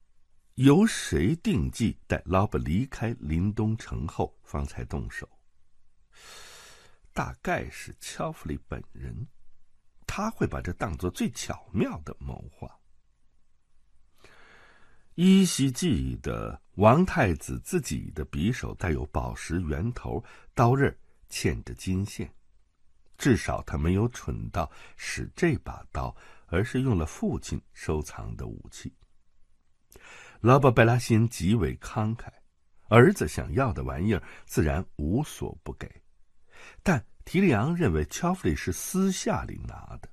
由谁定计？待老伯离开临东城后，方才动手。大概是乔弗里本人，他会把这当作最巧妙的谋划。依稀记得王太子自己的匕首带有宝石圆头，刀刃嵌着金线。至少他没有蠢到使这把刀。而是用了父亲收藏的武器。老伯贝拉辛极为慷慨，儿子想要的玩意儿自然无所不给。但提里昂认为乔弗里是私下里拿的。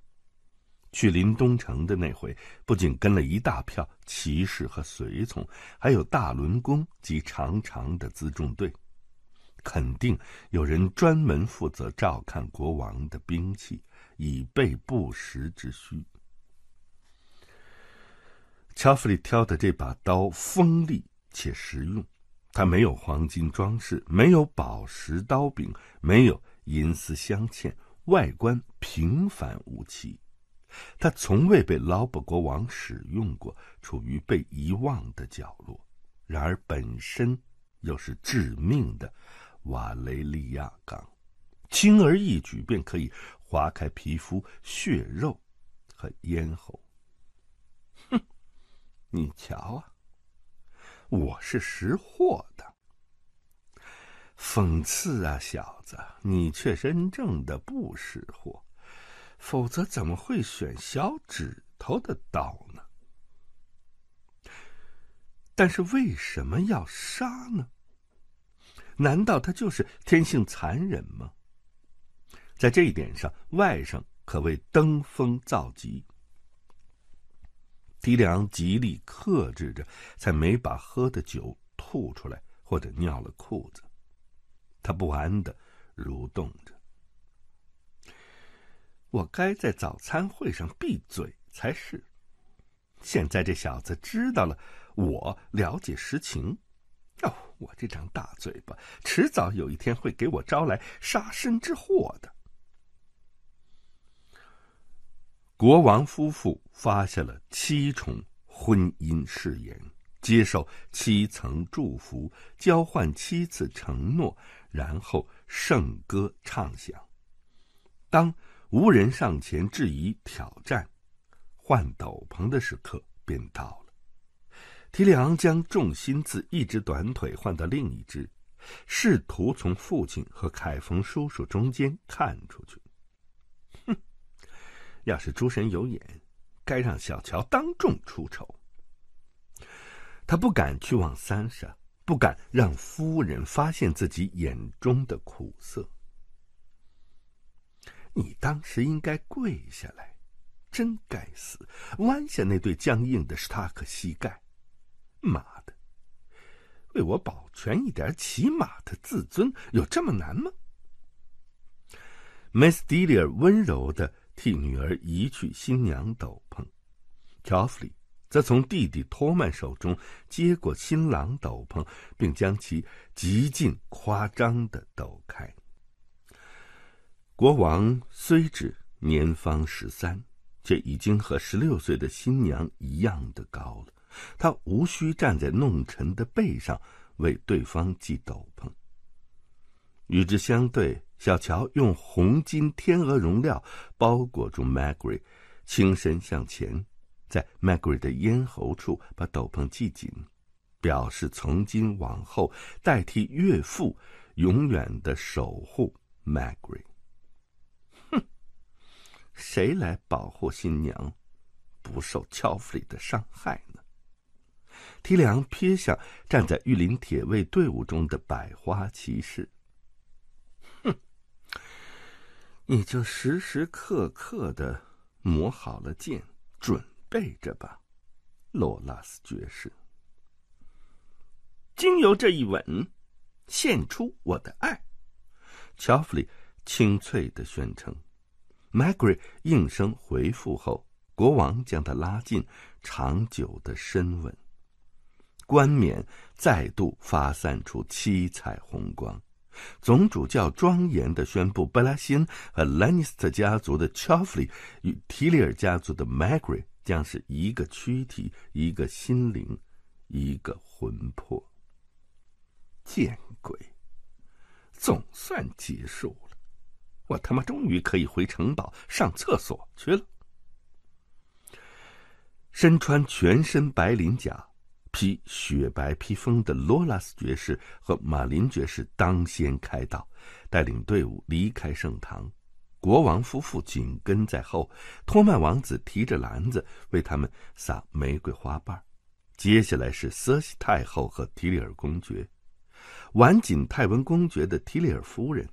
去临东城的那回，不仅跟了一大票骑士和随从，还有大轮弓及长长的辎重队，肯定有人专门负责照看国王的兵器，以备不时之需。乔弗里挑的这把刀锋利且实用，它没有黄金装饰，没有宝石刀柄，没有银丝镶嵌，外观平凡无奇。它从未被劳勃国王使用过，处于被遗忘的角落。然而，本身又是致命的瓦雷利亚钢，轻而易举便可以划开皮肤、血肉和咽喉。你瞧啊，我是识货的。讽刺啊，小子，你却真正的不识货，否则怎么会选小指头的刀呢？但是为什么要杀呢？难道他就是天性残忍吗？在这一点上，外甥可谓登峰造极。狄梁极力克制着，才没把喝的酒吐出来，或者尿了裤子。他不安的蠕动着。我该在早餐会上闭嘴才是。现在这小子知道了，我了解实情。哦，我这张大嘴巴，迟早有一天会给我招来杀身之祸的。国王夫妇发下了七重婚姻誓言，接受七层祝福，交换七次承诺，然后圣歌唱响。当无人上前质疑挑战，换斗篷的时刻便到了。提里昂将重心自一只短腿换到另一只，试图从父亲和凯冯叔叔中间看出去。要是诸神有眼，该让小乔当众出丑。他不敢去望三上，不敢让夫人发现自己眼中的苦涩。你当时应该跪下来，真该死，弯下那对僵硬的斯塔克膝盖。妈的，为我保全一点起码的自尊，有这么难吗？梅斯迪里尔温柔的。替女儿移去新娘斗篷，乔弗里则从弟弟托曼手中接过新郎斗篷，并将其极尽夸张的抖开。国王虽只年方十三，却已经和十六岁的新娘一样的高了，他无需站在弄臣的背上为对方系斗篷。与之相对。小乔用红金天鹅绒料包裹住 Margery，轻身向前，在 Margery 的咽喉处把斗篷系紧，表示从今往后代替岳父永远的守护 Margery。哼，谁来保护新娘，不受 c h 里 f 的伤害呢？提梁瞥向站在玉林铁卫队伍中的百花骑士。你就时时刻刻的磨好了剑，准备着吧，罗拉斯爵士。经由这一吻，献出我的爱，乔弗里清脆的宣称。Maggie 应声回复后，国王将他拉进长久的深吻，冠冕再度发散出七彩虹光。总主教庄严的宣布，布拉辛和兰尼斯特家族的乔弗里与提里尔家族的玛格丽将是一个躯体，一个心灵，一个魂魄。见鬼！总算结束了，我他妈终于可以回城堡上厕所去了。身穿全身白鳞甲。披雪白披风的罗拉斯爵士和马林爵士当先开道，带领队伍离开圣堂。国王夫妇紧跟在后，托曼王子提着篮子为他们撒玫瑰花瓣。接下来是瑟西太后和提利尔公爵，晚景泰文公爵的提利尔夫人，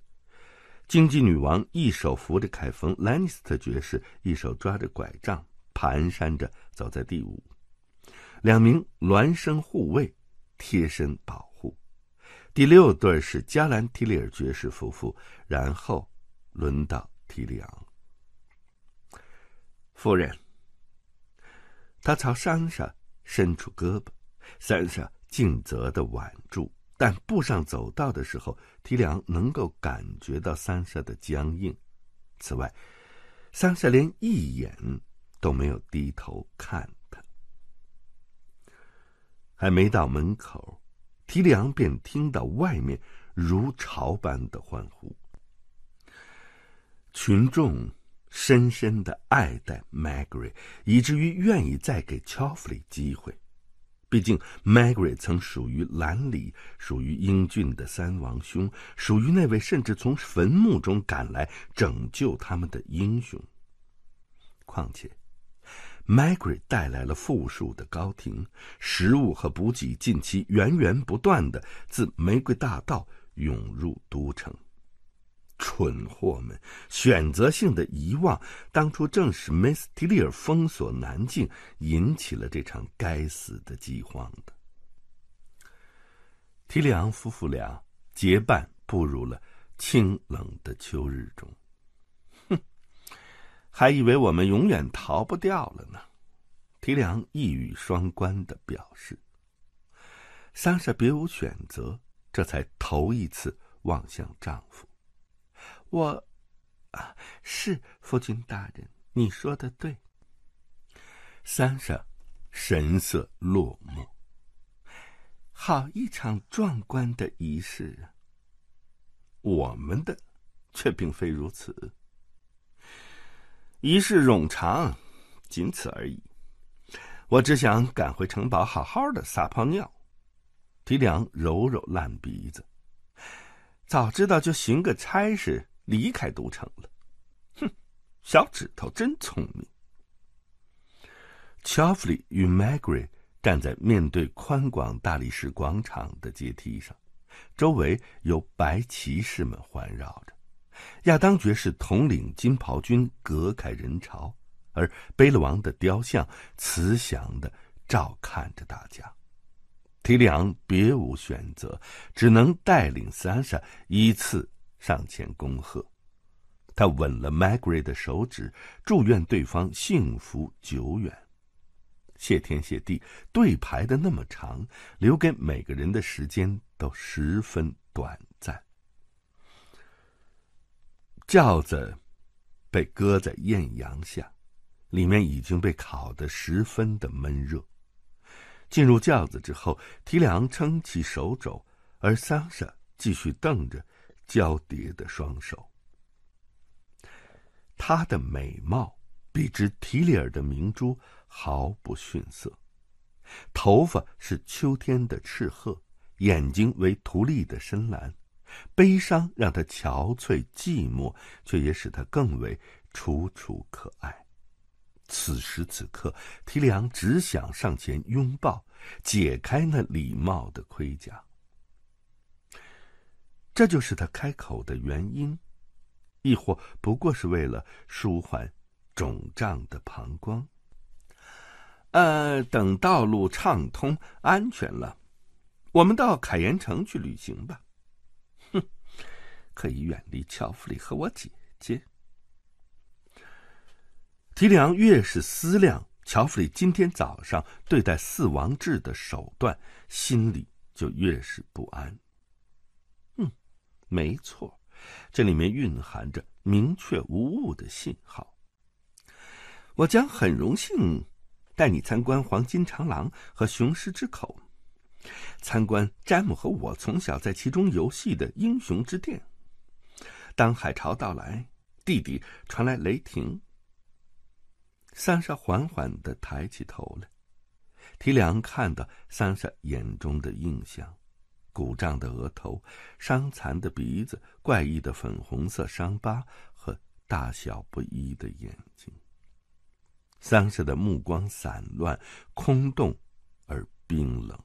荆棘女王一手扶着凯冯兰尼斯特爵士，一手抓着拐杖，蹒跚着走在第五。两名孪生护卫贴身保护。第六对是加兰提里尔爵士夫妇，然后轮到提里昂夫人。他朝桑莎伸出胳膊，三莎尽责地挽住，但步上走道的时候，提里昂能够感觉到三莎的僵硬。此外，桑莎连一眼都没有低头看。还没到门口，提里昂便听到外面如潮般的欢呼。群众深深的爱戴 m a g r e 以至于愿意再给 c h a u v e l 机会。毕竟 m a g r e 曾属于兰里，属于英俊的三王兄，属于那位甚至从坟墓中赶来拯救他们的英雄。况且。Migri 带来了富庶的高庭，食物和补给近期源源不断的自玫瑰大道涌入都城。蠢货们选择性的遗忘，当初正是 Mistili 尔封锁南境，引起了这场该死的饥荒的。提里昂夫妇俩结伴步入了清冷的秋日中。还以为我们永远逃不掉了呢，提梁一语双关的表示。桑舍别无选择，这才头一次望向丈夫，我，啊，是夫君大人，你说的对。桑舍，神色落寞。好一场壮观的仪式，我们的，却并非如此。一事冗长，仅此而已。我只想赶回城堡，好好的撒泡尿。提梁揉揉烂鼻子，早知道就寻个差事离开都城了。哼，小指头真聪明。乔弗里与玛格丽站在面对宽广大理石广场的阶梯上，周围有白骑士们环绕着。亚当爵士统领金袍军，隔开人潮，而贝勒王的雕像慈祥的照看着大家。提里昂别无选择，只能带领萨莎依次上前恭贺。他吻了 m r 格丽的手指，祝愿对方幸福久远。谢天谢地，队排的那么长，留给每个人的时间都十分短。轿子被搁在艳阳下，里面已经被烤得十分的闷热。进入轿子之后，提梁撑起手肘，而桑莎继续瞪着交叠的双手。她的美貌比之提里尔的明珠毫不逊色，头发是秋天的赤褐，眼睛为图利的深蓝。悲伤让他憔悴寂寞，却也使他更为楚楚可爱。此时此刻，提里昂只想上前拥抱，解开那礼貌的盔甲。这就是他开口的原因，亦或不过是为了舒缓肿胀的膀胱。呃，等道路畅通安全了，我们到凯岩城去旅行吧。可以远离乔弗里和我姐姐。提里昂越是思量乔弗里今天早上对待四王制的手段，心里就越是不安。嗯，没错，这里面蕴含着明确无误的信号。我将很荣幸带你参观黄金长廊和雄狮之口，参观詹姆和我从小在其中游戏的英雄之殿。当海潮到来，地底传来雷霆。桑舍缓缓地抬起头来，提梁看到桑舍眼中的印象：鼓胀的额头、伤残的鼻子、怪异的粉红色伤疤和大小不一的眼睛。桑舍的目光散乱、空洞而冰冷。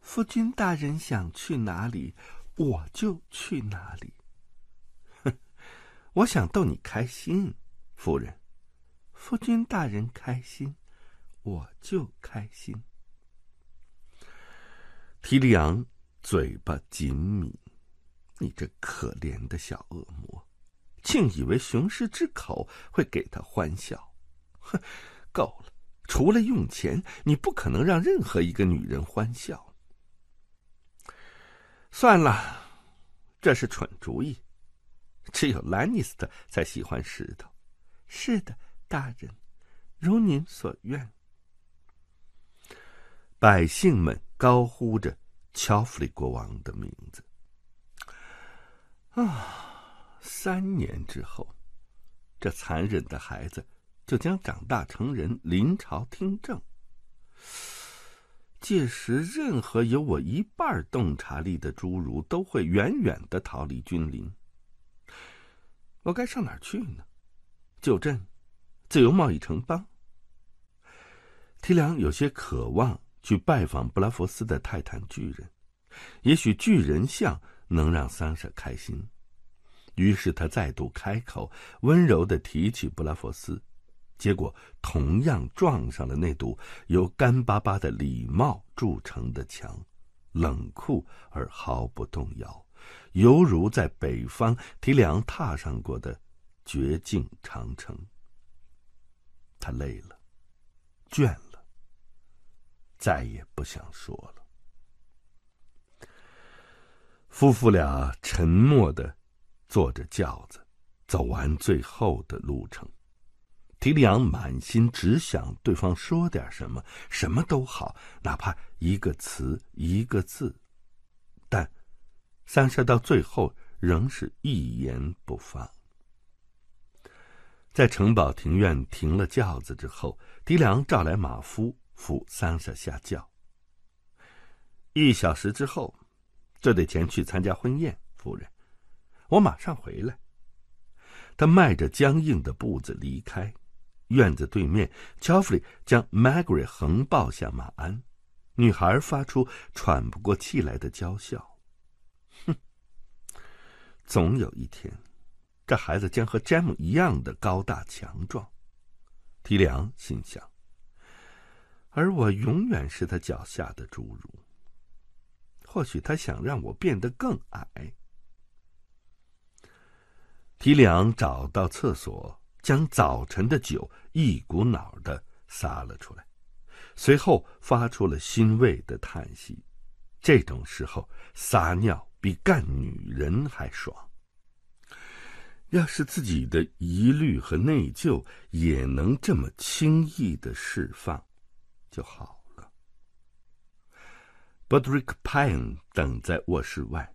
夫君大人想去哪里？我就去哪里。哼，我想逗你开心，夫人，夫君大人开心，我就开心。提里昂嘴巴紧抿，你这可怜的小恶魔，竟以为雄狮之口会给他欢笑。哼，够了，除了用钱，你不可能让任何一个女人欢笑。算了，这是蠢主意。只有兰尼斯特才喜欢石头。是的，大人，如您所愿。百姓们高呼着乔弗里国王的名字。啊，三年之后，这残忍的孩子就将长大成人，临朝听政。届时，任何有我一半洞察力的侏儒都会远远的逃离君临。我该上哪儿去呢？旧镇，自由贸易城邦。提良有些渴望去拜访布拉佛斯的泰坦巨人，也许巨人像能让桑舍开心。于是他再度开口，温柔的提起布拉佛斯。结果同样撞上了那堵由干巴巴的礼貌铸成的墙，冷酷而毫不动摇，犹如在北方提梁踏上过的绝境长城。他累了，倦了，再也不想说了。夫妇俩沉默的坐着轿子，走完最后的路程。提里昂满心只想对方说点什么，什么都好，哪怕一个词、一个字。但桑舍到最后仍是一言不发。在城堡庭院停了轿子之后，提良召来马夫扶桑舍下轿。一小时之后，就得前去参加婚宴，夫人，我马上回来。他迈着僵硬的步子离开。院子对面，乔弗里将 m a g r 丽横抱下马鞍，女孩发出喘不过气来的娇笑：“哼，总有一天，这孩子将和詹姆一样的高大强壮。”提梁心想：“而我永远是他脚下的侏儒。或许他想让我变得更矮。”提梁找到厕所。将早晨的酒一股脑的撒了出来，随后发出了欣慰的叹息。这种时候撒尿比干女人还爽。要是自己的疑虑和内疚也能这么轻易的释放，就好了。Butric k p i y n e 等在卧室外。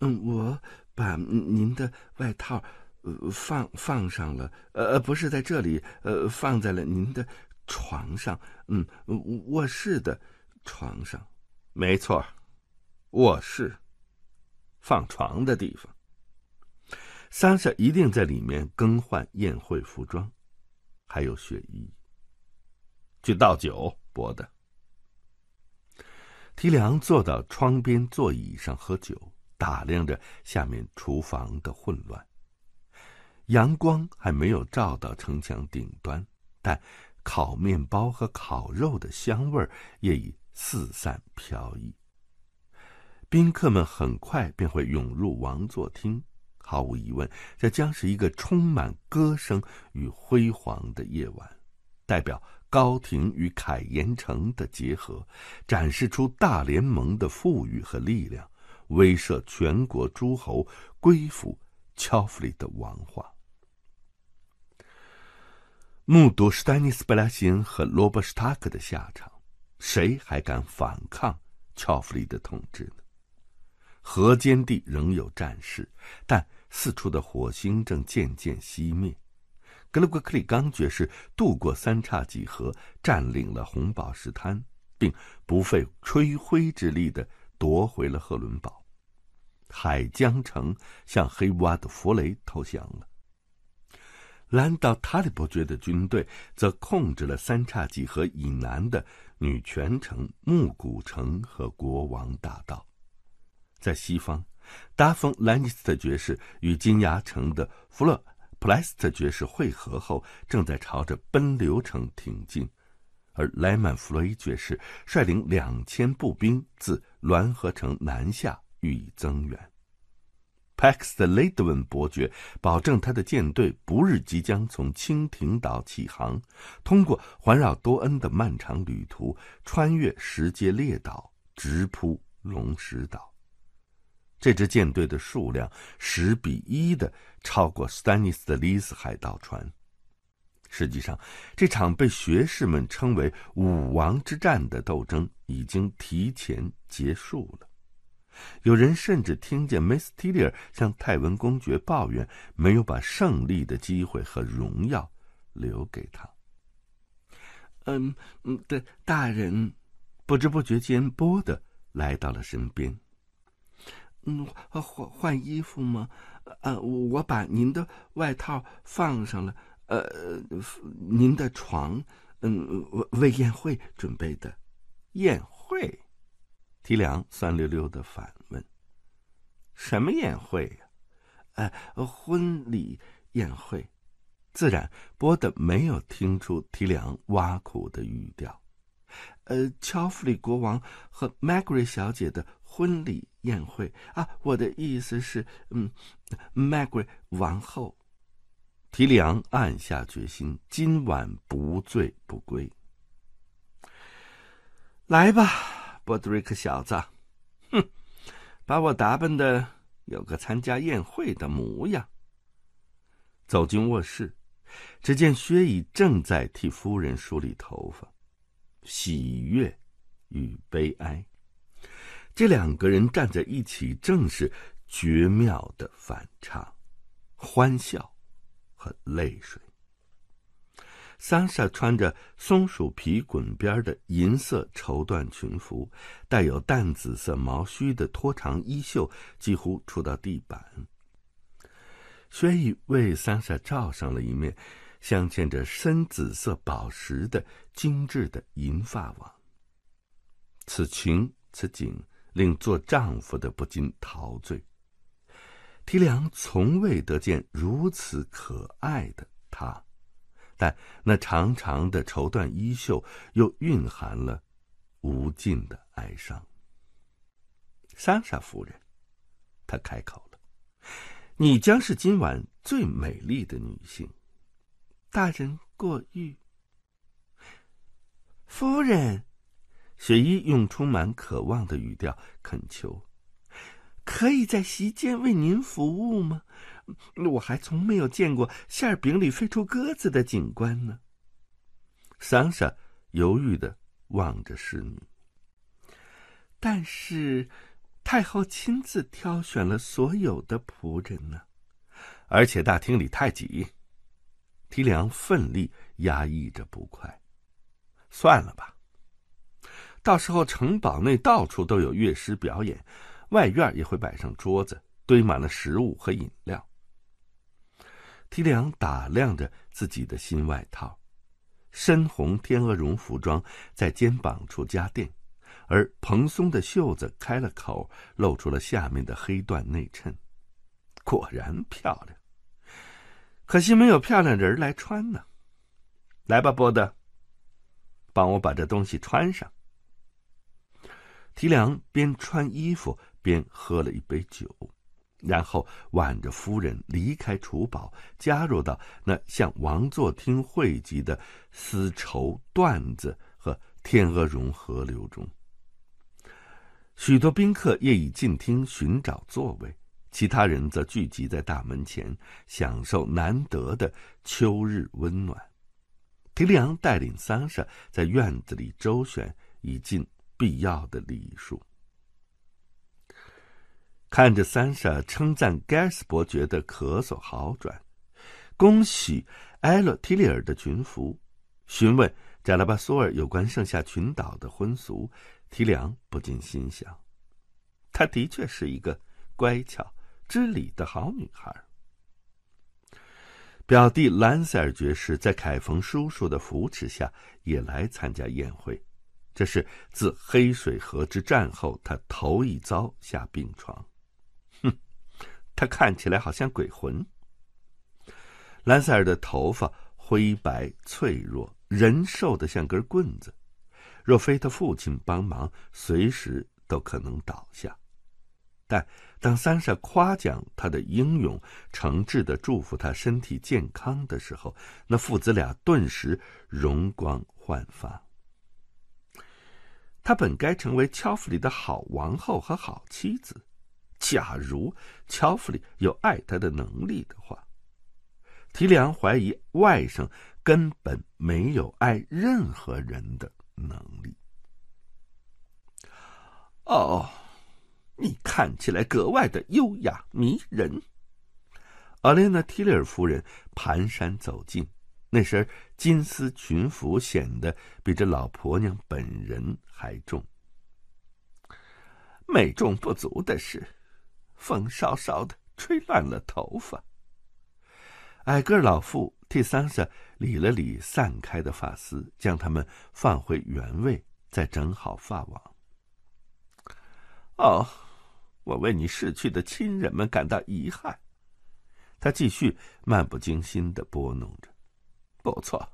嗯，我把您的外套。呃，放放上了，呃，不是在这里，呃，放在了您的床上，嗯，卧室的床上，没错，卧室，放床的地方。桑舍一定在里面更换宴会服装，还有雪衣。去倒酒，博的。提梁坐到窗边座椅上喝酒，打量着下面厨房的混乱。阳光还没有照到城墙顶端，但烤面包和烤肉的香味儿也已四散飘逸。宾客们很快便会涌入王座厅，毫无疑问，这将是一个充满歌声与辉煌的夜晚。代表高亭与凯岩城的结合，展示出大联盟的富裕和力量，威慑全国诸侯归附乔弗里的王化。目睹史丹尼斯·布拉辛和罗伯·史塔克的下场，谁还敢反抗乔弗里的统治呢？河间地仍有战事，但四处的火星正渐渐熄灭。格鲁克里刚爵士渡过三叉戟河，占领了红宝石滩，并不费吹灰之力的夺回了赫伦堡。海疆城向黑乌阿的弗雷投降了。兰道塔里伯爵的军队则控制了三叉戟河以南的女权城、木古城和国王大道。在西方，达冯·兰尼斯特爵士与金牙城的弗勒普莱斯特爵士会合后，正在朝着奔流城挺进；而莱曼·弗洛伊爵士率领两千步兵自滦河城南下，予以增援。Pax 的 l a d w i n 伯爵保证，他的舰队不日即将从蜻蜓岛起航，通过环绕多恩的漫长旅途，穿越十阶列岛，直扑龙石岛。这支舰队的数量十比一的超过 Stannis 的里斯海盗船。实际上，这场被学士们称为“武王之战”的斗争已经提前结束了。有人甚至听见 m i s t e l i e r 向泰文公爵抱怨，没有把胜利的机会和荣耀留给他。嗯嗯，对，大人，不知不觉间，波的来到了身边。嗯，换换衣服吗？呃，我把您的外套放上了。呃，您的床，嗯，为宴会准备的，宴会。提梁酸溜溜的反问：“什么宴会呀？呃，婚礼宴会，自然波德没有听出提梁挖苦的语调。呃，乔弗里国王和玛格丽小姐的婚礼宴会啊！我的意思是，嗯，玛格丽王后。”提梁暗下决心，今晚不醉不归。来吧。布德瑞克小子，哼，把我打扮的有个参加宴会的模样。走进卧室，只见薛姨正在替夫人梳理头发。喜悦与悲哀，这两个人站在一起，正是绝妙的反差：欢笑和泪水。桑莎穿着松鼠皮滚边的银色绸缎裙服，带有淡紫色毛须的拖长衣袖几乎触到地板。薛姨为桑莎罩上了一面，镶嵌着深紫色宝石的精致的银发网。此情此景令做丈夫的不禁陶醉。提梁从未得见如此可爱的她。但那长长的绸缎衣袖又蕴含了无尽的哀伤。莎莎夫人，她开口了：“你将是今晚最美丽的女性。”大人过誉。夫人，雪衣用充满渴望的语调恳求：“可以在席间为您服务吗？”我还从没有见过馅饼里飞出鸽子的警官呢。桑莎犹豫的望着侍女。但是，太后亲自挑选了所有的仆人呢，而且大厅里太挤。提梁奋力压抑着不快，算了吧。到时候城堡内到处都有乐师表演，外院也会摆上桌子，堆满了食物和饮料。提梁打量着自己的新外套，深红天鹅绒服装在肩膀处加垫，而蓬松的袖子开了口，露出了下面的黑缎内衬。果然漂亮，可惜没有漂亮人来穿呢。来吧，波德，帮我把这东西穿上。提梁边穿衣服边喝了一杯酒。然后挽着夫人离开厨宝，加入到那向王座厅汇集的丝绸缎子和天鹅绒河流中。许多宾客夜已进厅寻找座位，其他人则聚集在大门前，享受难得的秋日温暖。提利昂带领桑莎在院子里周旋，以尽必要的礼数。看着三傻称赞盖斯伯爵的咳嗽好转，恭喜埃洛提利尔的军服，询问贾拉巴苏尔有关圣夏群岛的婚俗，提良不禁心想，她的确是一个乖巧知礼的好女孩。表弟兰塞尔爵士在凯冯叔叔的扶持下也来参加宴会，这是自黑水河之战后他头一遭下病床。他看起来好像鬼魂。兰塞尔的头发灰白、脆弱，人瘦的像根棍子，若非他父亲帮忙，随时都可能倒下。但当三傻夸奖他的英勇、诚挚的祝福他身体健康的时候，那父子俩顿时容光焕发。他本该成为乔福里的好王后和好妻子。假如乔弗里有爱他的能力的话，提梁昂怀疑外甥根本没有爱任何人的能力。哦，你看起来格外的优雅迷人。奥莲娜·提里尔夫人蹒跚走近，那身金丝裙服显得比这老婆娘本人还重。美中不足的是。风稍稍的吹乱了头发。矮个老妇替桑葚理了理散开的发丝，将它们放回原位，再整好发网。哦，我为你逝去的亲人们感到遗憾。他继续漫不经心的拨弄着。不错，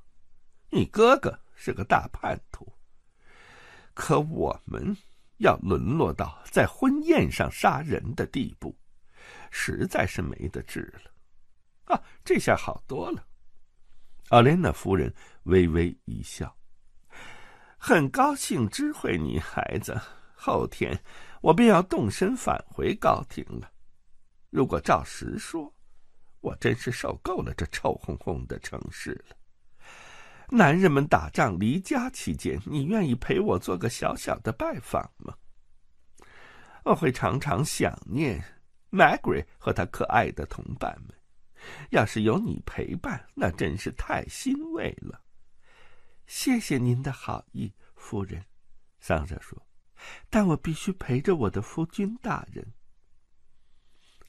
你哥哥是个大叛徒。可我们。要沦落到在婚宴上杀人的地步，实在是没得治了。啊，这下好多了。奥莲娜夫人微微一笑，很高兴知会你，孩子。后天我便要动身返回高庭了。如果照实说，我真是受够了这臭烘烘的城市了。男人们打仗离家期间，你愿意陪我做个小小的拜访吗？我会常常想念 m a g a i e 和他可爱的同伴们。要是有你陪伴，那真是太欣慰了。谢谢您的好意，夫人。”桑舍说，“但我必须陪着我的夫君大人。”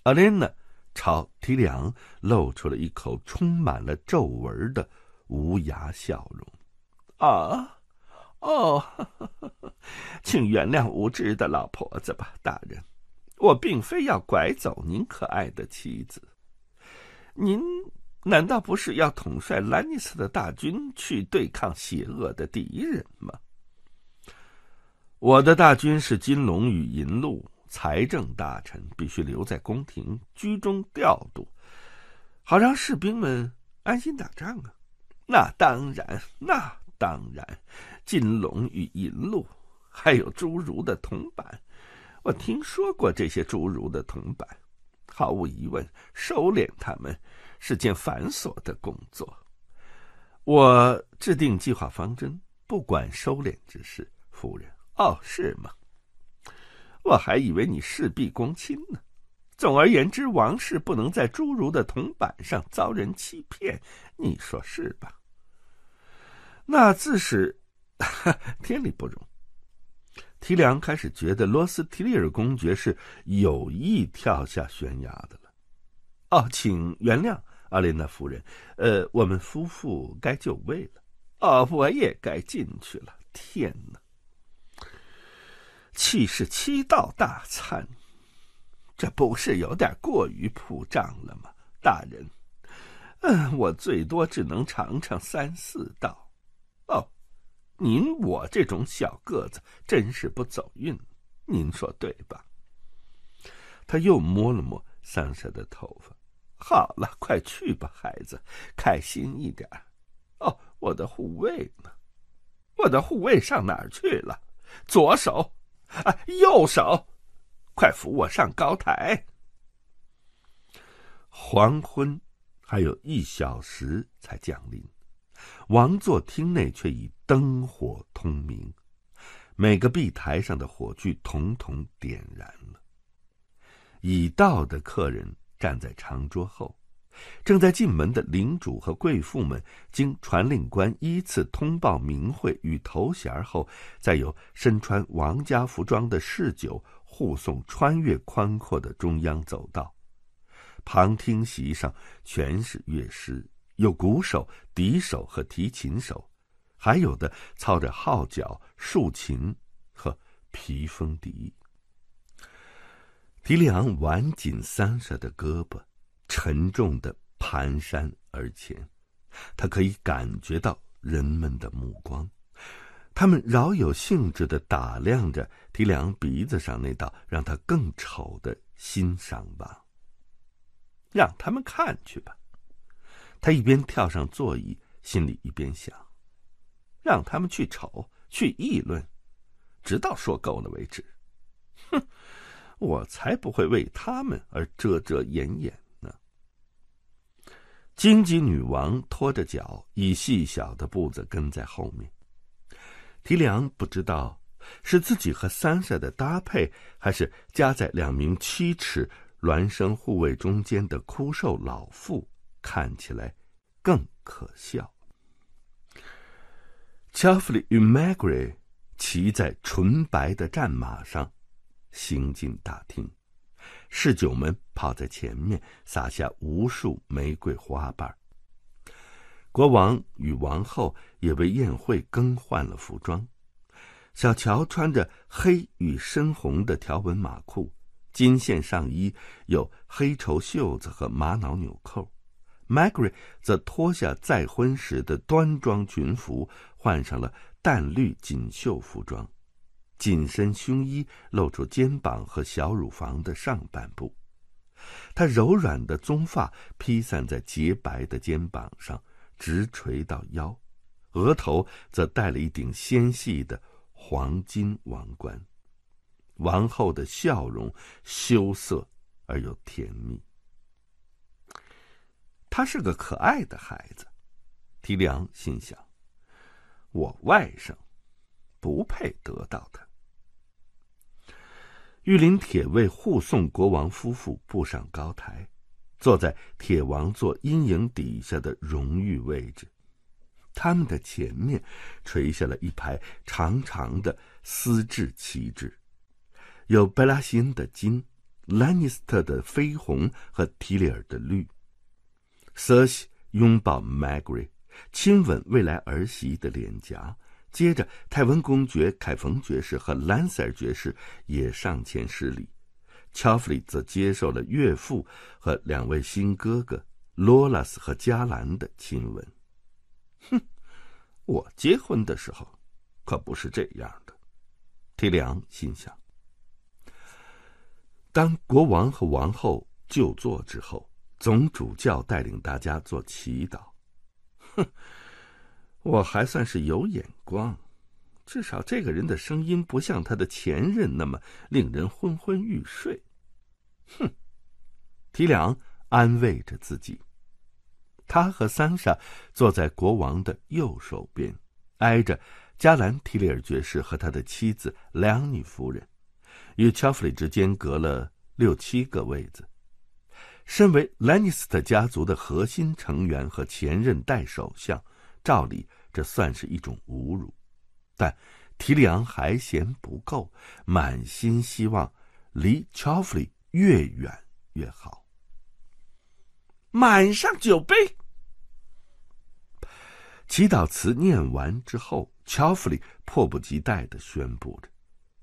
阿琳娜朝提梁露出了一口充满了皱纹的。无涯笑容，啊，哦，请原谅无知的老婆子吧，大人，我并非要拐走您可爱的妻子。您难道不是要统帅兰尼斯的大军去对抗邪恶的敌人吗？我的大军是金龙与银鹿，财政大臣必须留在宫廷居中调度，好让士兵们安心打仗啊。那当然，那当然，金龙与银鹿，还有侏儒的铜板，我听说过这些侏儒的铜板。毫无疑问，收敛他们是件繁琐的工作。我制定计划方针，不管收敛之事，夫人。哦，是吗？我还以为你事必躬亲呢。总而言之，王室不能在侏儒的铜板上遭人欺骗，你说是吧？那自是，天理不容。提良开始觉得罗斯提利尔公爵是有意跳下悬崖的了。哦，请原谅，阿琳娜夫人，呃，我们夫妇该就位了。哦，我也该进去了。天哪！七十七道大餐，这不是有点过于铺张了吗，大人？嗯，我最多只能尝尝三四道。哦，您我这种小个子真是不走运，您说对吧？他又摸了摸桑莎的头发。好了，快去吧，孩子，开心一点。哦，我的护卫呢？我的护卫上哪儿去了？左手，啊，右手，快扶我上高台。黄昏还有一小时才降临。王座厅内却已灯火通明，每个壁台上的火炬统统点燃了。已到的客人站在长桌后，正在进门的领主和贵妇们经传令官依次通报名讳与头衔后，再由身穿王家服装的侍酒护送，穿越宽阔的中央走道。旁听席上全是乐师。有鼓手、笛手和提琴手，还有的操着号角、竖琴和皮风笛。提里昂挽紧桑舍的胳膊，沉重的蹒跚而前。他可以感觉到人们的目光，他们饶有兴致的打量着提里昂鼻子上那道让他更丑的新伤疤。让他们看去吧。他一边跳上座椅，心里一边想：“让他们去瞅，去议论，直到说够了为止。”哼，我才不会为他们而遮遮掩掩呢。荆棘女王拖着脚，以细小的步子跟在后面。提梁不知道是自己和三色的搭配，还是夹在两名七尺孪生护卫中间的枯瘦老妇。看起来更可笑。乔弗里与玛格丽骑在纯白的战马上，行进大厅。侍酒们跑在前面，撒下无数玫瑰花瓣。国王与王后也为宴会更换了服装。小乔穿着黑与深红的条纹马裤，金线上衣有黑绸袖子和玛瑙纽扣。m a g r i 则脱下再婚时的端庄裙服，换上了淡绿锦绣服装，紧身胸衣露出肩膀和小乳房的上半部。她柔软的棕发披散在洁白的肩膀上，直垂到腰，额头则戴了一顶纤细的黄金王冠。王后的笑容羞涩而又甜蜜。他是个可爱的孩子，提利昂心想：“我外甥不配得到他。”玉林铁卫护送国王夫妇步上高台，坐在铁王座阴影底下的荣誉位置。他们的前面垂下了一排长长的丝质旗帜，有贝拉席恩的金、兰尼斯特的绯红和提利尔的绿。瑟西拥抱 m a g g e 亲吻未来儿媳的脸颊。接着，泰文公爵、凯冯爵士和兰塞尔爵士也上前施礼。乔弗里则接受了岳父和两位新哥哥劳拉斯和加兰的亲吻。哼，我结婚的时候，可不是这样的。提梁心想。当国王和王后就座之后。总主教带领大家做祈祷，哼，我还算是有眼光，至少这个人的声音不像他的前任那么令人昏昏欲睡。哼，提良安慰着自己。他和桑莎坐在国王的右手边，挨着加兰·提利尔爵士和他的妻子梁尼夫人，与乔弗里之间隔了六七个位子。身为莱尼斯特家族的核心成员和前任代首相，照理这算是一种侮辱，但提利昂还嫌不够，满心希望离乔弗里越远越好。满上酒杯，祈祷词念完之后，乔弗里迫不及待地宣布。着：“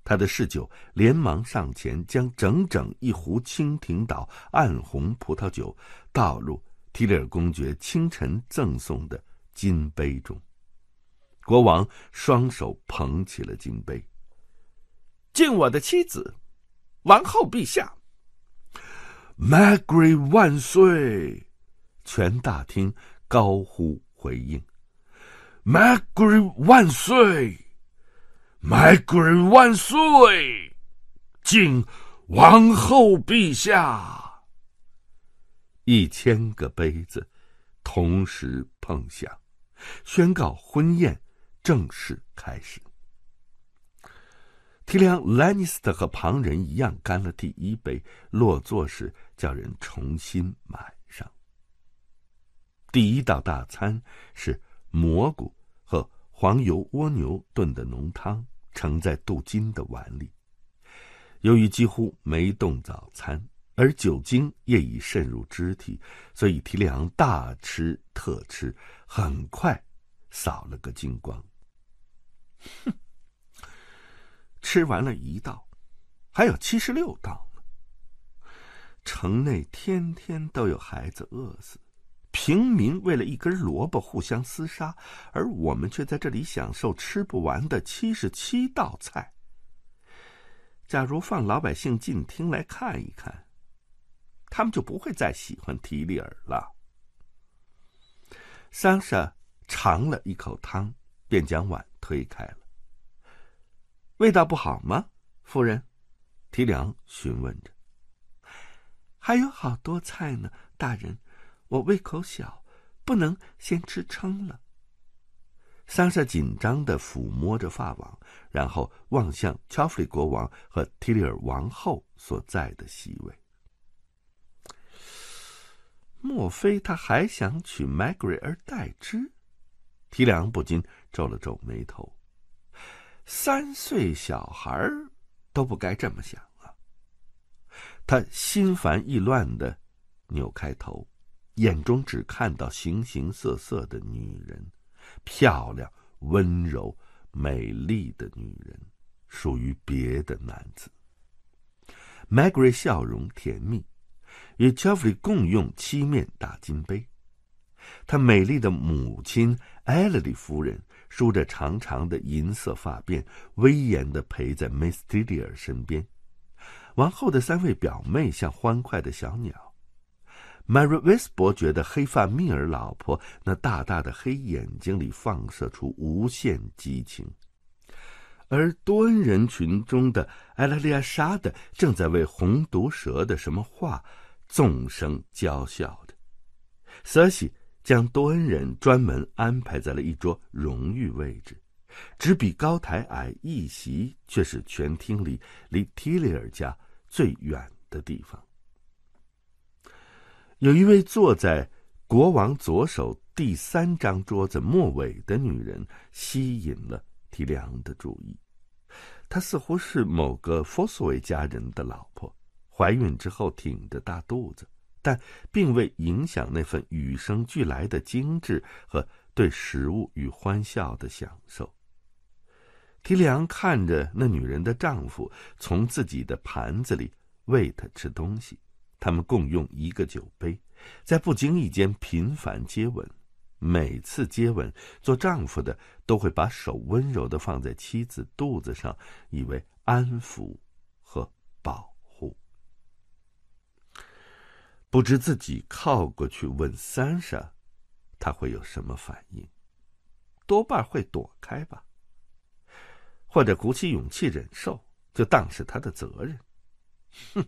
他的侍酒连忙上前，将整整一壶蜻蜓岛暗红葡萄酒倒入提里尔公爵清晨赠送的金杯中。国王双手捧起了金杯，敬我的妻子，王后陛下，Magre 万岁！全大厅高呼回应：“Magre 万岁！”麦滚万岁！敬王后陛下！一千个杯子同时碰响，宣告婚宴正式开始。提梁莱尼斯特和旁人一样干了第一杯，落座时叫人重新满上。第一道大餐是蘑菇和黄油蜗牛炖的浓汤。盛在镀金的碗里，由于几乎没动早餐，而酒精也已渗入肢体，所以提梁大吃特吃，很快扫了个精光。哼，吃完了一道，还有七十六道呢。城内天天都有孩子饿死。平民为了一根萝卜互相厮杀，而我们却在这里享受吃不完的七十七道菜。假如放老百姓进厅来看一看，他们就不会再喜欢提利尔了。桑莎尝了一口汤，便将碗推开了。味道不好吗，夫人？提梁询问着。还有好多菜呢，大人。我胃口小，不能先吃撑了。桑莎紧张的抚摸着发网，然后望向乔弗里国王和提利尔王后所在的席位。莫非他还想娶麦格瑞而代之？提良不禁皱了皱眉头。三岁小孩都不该这么想啊！他心烦意乱的扭开头。眼中只看到形形色色的女人，漂亮、温柔、美丽的女人，属于别的男子。m a g e r y 笑容甜蜜，与 Chavvy 共用七面大金杯。她美丽的母亲艾勒里夫人梳着长长的银色发辫，威严的陪在 Mistidier 身边。王后的三位表妹像欢快的小鸟。玛丽维斯伯爵的黑发密尔老婆那大大的黑眼睛里放射出无限激情，而多恩人群中的艾拉利亚·沙德正在为红毒蛇的什么话纵声娇笑的。瑟西将多恩人专门安排在了一桌荣誉位置，只比高台矮一席，却是全厅里离提利尔家最远的地方。有一位坐在国王左手第三张桌子末尾的女人吸引了提里昂的注意。她似乎是某个佛索维家人的老婆，怀孕之后挺着大肚子，但并未影响那份与生俱来的精致和对食物与欢笑的享受。提里昂看着那女人的丈夫从自己的盘子里喂她吃东西。他们共用一个酒杯，在不经意间频繁接吻。每次接吻，做丈夫的都会把手温柔的放在妻子肚子上，以为安抚和保护。不知自己靠过去吻三婶，他会有什么反应？多半会躲开吧。或者鼓起勇气忍受，就当是他的责任。哼。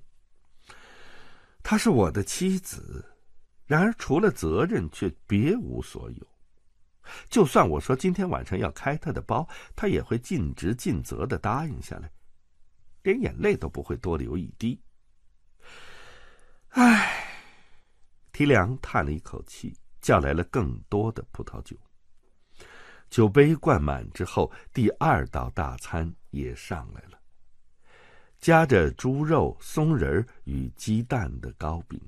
她是我的妻子，然而除了责任却别无所有。就算我说今天晚上要开她的包，她也会尽职尽责的答应下来，连眼泪都不会多流一滴。唉，提良叹了一口气，叫来了更多的葡萄酒。酒杯灌满之后，第二道大餐也上来了。夹着猪肉、松仁与鸡蛋的糕饼，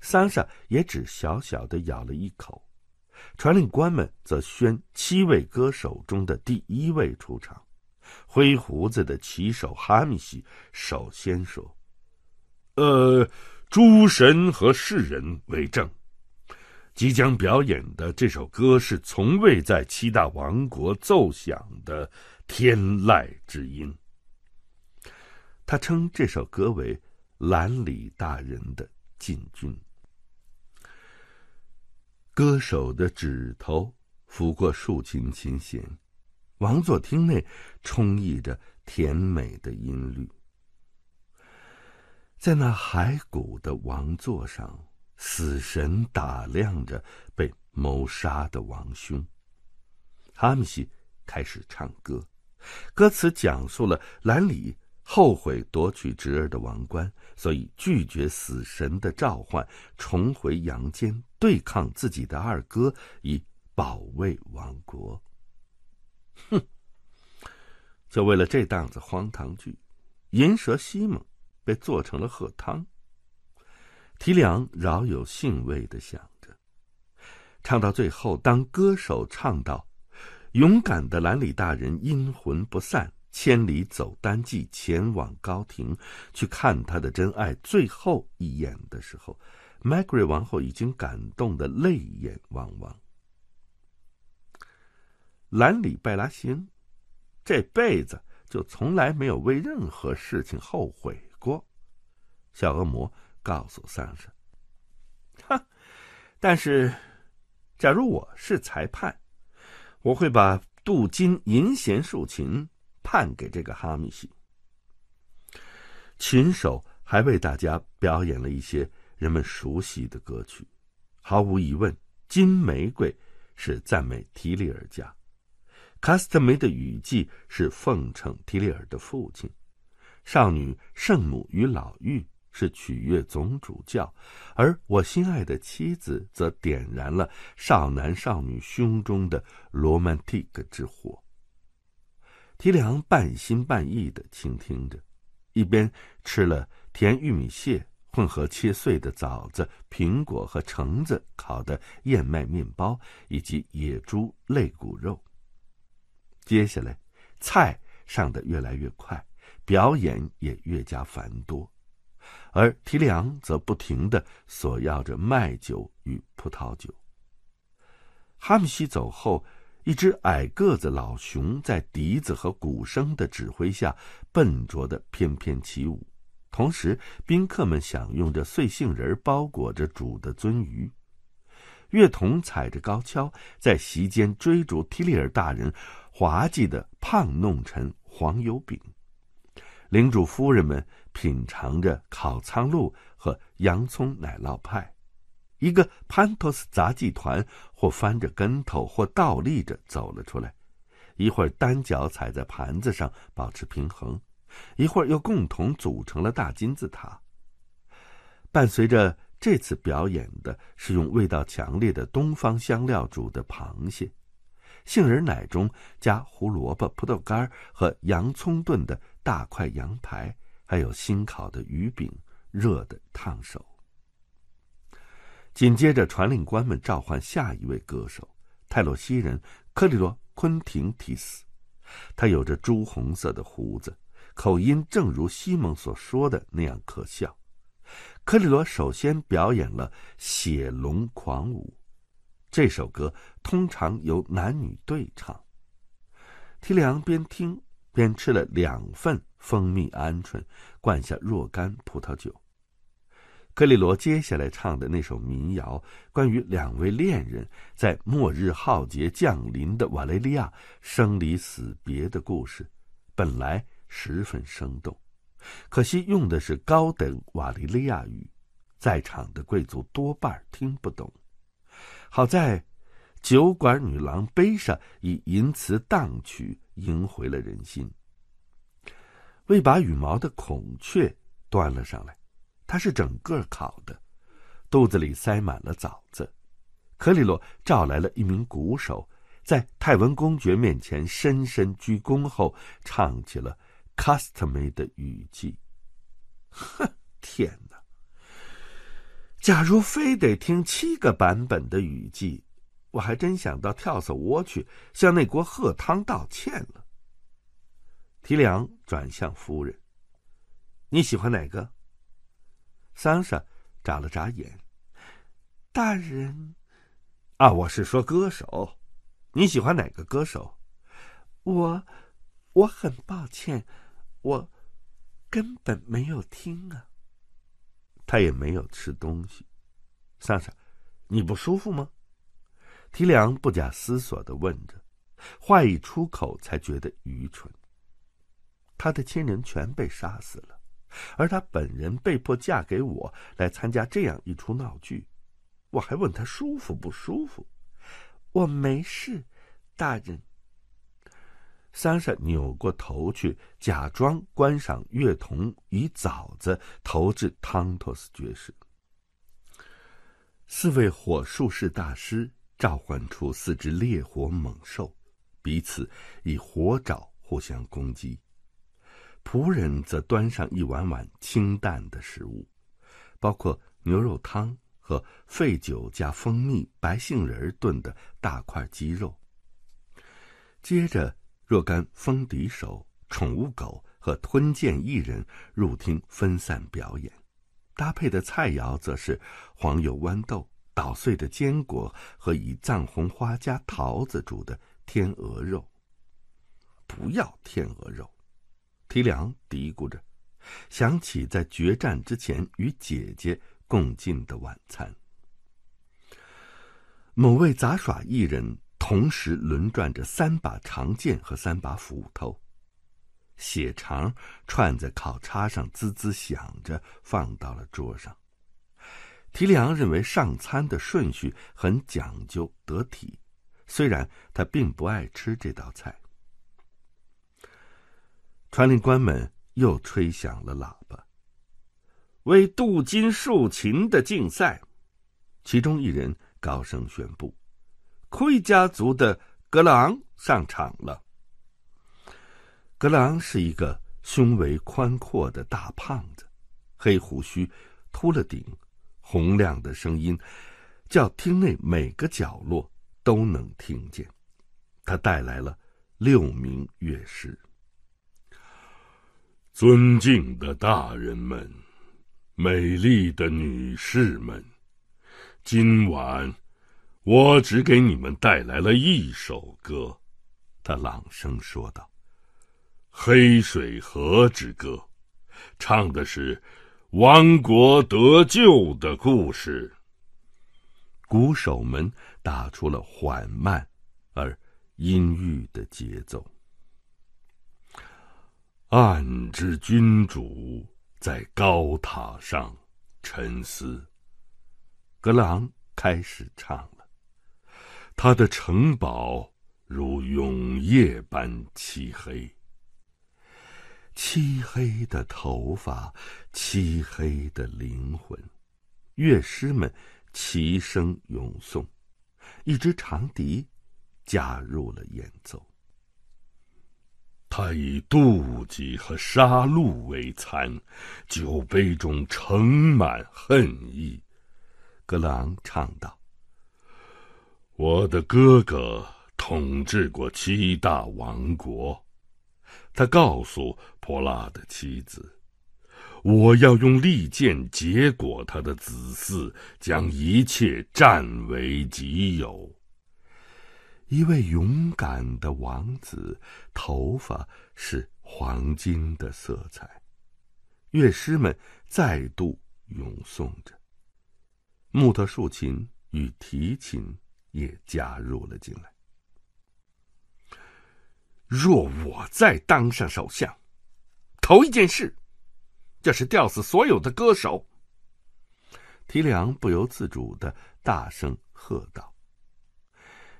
桑萨也只小小的咬了一口。传令官们则宣七位歌手中的第一位出场。灰胡子的骑手哈米西首先说：“呃，诸神和世人为证，即将表演的这首歌是从未在七大王国奏响的天籁之音。”他称这首歌为“兰里大人的进军”。歌手的指头拂过竖琴琴弦，王座厅内充溢着甜美的音律。在那骸骨的王座上，死神打量着被谋杀的王兄。哈姆西开始唱歌，歌词讲述了兰里。后悔夺取侄儿的王冠，所以拒绝死神的召唤，重回阳间对抗自己的二哥，以保卫王国。哼！就为了这档子荒唐剧，银蛇西蒙被做成了喝汤。提梁饶有兴味的想着，唱到最后，当歌手唱到“勇敢的兰里大人阴魂不散。”千里走单骑，前往高庭去看他的真爱最后一眼的时候，玛格丽王后已经感动得泪眼汪汪。兰里拜拉星这辈子就从来没有为任何事情后悔过，小恶魔告诉桑舍：“哈，但是，假如我是裁判，我会把镀金银弦竖琴。”判给这个哈密西。琴手还为大家表演了一些人们熟悉的歌曲。毫无疑问，《金玫瑰》是赞美提利尔家，《卡斯特梅的雨季》是奉承提利尔的父亲，《少女、圣母与老妪》是取悦总主教，而我心爱的妻子则点燃了少男少女胸中的罗曼蒂克之火。提良半心半意的倾听着，一边吃了甜玉米屑、混合切碎的枣子、苹果和橙子烤的燕麦面包以及野猪肋骨肉。接下来，菜上的越来越快，表演也越加繁多，而提良则不停的索要着麦酒与葡萄酒。哈米西走后。一只矮个子老熊在笛子和鼓声的指挥下笨拙的翩翩起舞，同时宾客们享用着碎杏仁包裹着煮的鳟鱼，乐童踩着高跷在席间追逐提利尔大人滑稽的胖弄臣黄油饼，领主夫人们品尝着烤苍鹭和洋葱奶酪派。一个潘托斯杂技团，或翻着跟头，或倒立着走了出来，一会儿单脚踩在盘子上保持平衡，一会儿又共同组成了大金字塔。伴随着这次表演的是用味道强烈的东方香料煮的螃蟹，杏仁奶中加胡萝卜、葡萄干和洋葱炖的大块羊排，还有新烤的鱼饼，热的烫手。紧接着，传令官们召唤下一位歌手——泰洛西人克里罗·昆廷提斯。他有着朱红色的胡子，口音正如西蒙所说的那样可笑。克里罗首先表演了《血龙狂舞》，这首歌通常由男女对唱。提里昂边听边吃了两份蜂蜜鹌鹑，灌下若干葡萄酒。克利罗接下来唱的那首民谣，关于两位恋人在末日浩劫降临的瓦雷利亚生离死别的故事，本来十分生动，可惜用的是高等瓦雷利亚语，在场的贵族多半听不懂。好在酒馆女郎贝上以淫词荡曲赢回了人心。未拔羽毛的孔雀端了上来。他是整个烤的，肚子里塞满了枣子。克里洛召来了一名鼓手，在泰文公爵面前深深鞠躬后，唱起了《c u 卡斯特梅的雨季》。哼，天哪！假如非得听七个版本的雨季，我还真想到跳蚤窝去向那锅喝汤道歉了。提梁转向夫人：“你喜欢哪个？”桑莎眨了眨眼。大人，啊，我是说歌手，你喜欢哪个歌手？我，我很抱歉，我根本没有听啊。他也没有吃东西。桑莎，你不舒服吗？提梁不假思索的问着，话一出口才觉得愚蠢。他的亲人全被杀死了。而他本人被迫嫁给我来参加这样一出闹剧，我还问他舒服不舒服？我没事，大人。桑莎扭过头去，假装观赏乐童与枣子投掷汤托斯爵士。四位火术士大师召唤出四只烈火猛兽，彼此以火爪互相攻击。仆人则端上一碗碗清淡的食物，包括牛肉汤和废酒加蜂蜜、白杏仁炖的大块鸡肉。接着，若干风笛手、宠物狗和吞剑艺人入厅分散表演，搭配的菜肴则是黄油豌豆、捣碎的坚果和以藏红花加桃子煮的天鹅肉。不要天鹅肉。提梁嘀咕着，想起在决战之前与姐姐共进的晚餐。某位杂耍艺人同时轮转着三把长剑和三把斧头，血肠串在烤叉上滋滋响着，放到了桌上。提梁认为上餐的顺序很讲究得体，虽然他并不爱吃这道菜。传令官们又吹响了喇叭，为镀金竖琴的竞赛。其中一人高声宣布：“盔家族的格朗上场了。”格朗是一个胸围宽阔的大胖子，黑胡须，秃了顶，洪亮的声音叫厅内每个角落都能听见。他带来了六名乐师。尊敬的大人们，美丽的女士们，今晚我只给你们带来了一首歌，他朗声说道：“黑水河之歌，唱的是亡国得救的故事。”鼓手们打出了缓慢而阴郁的节奏。暗之君主在高塔上沉思。格朗开始唱了，他的城堡如永夜般漆黑。漆黑的头发，漆黑的灵魂，乐师们齐声咏颂，一支长笛加入了演奏。他以妒忌和杀戮为餐，酒杯中盛满恨意。格朗唱道：“我的哥哥统治过七大王国，他告诉泼拉的妻子，我要用利剑结果他的子嗣，将一切占为己有。”一位勇敢的王子，头发是黄金的色彩。乐师们再度咏颂着，木头竖琴与提琴也加入了进来。若我再当上首相，头一件事，就是吊死所有的歌手。提梁不由自主的大声喝道。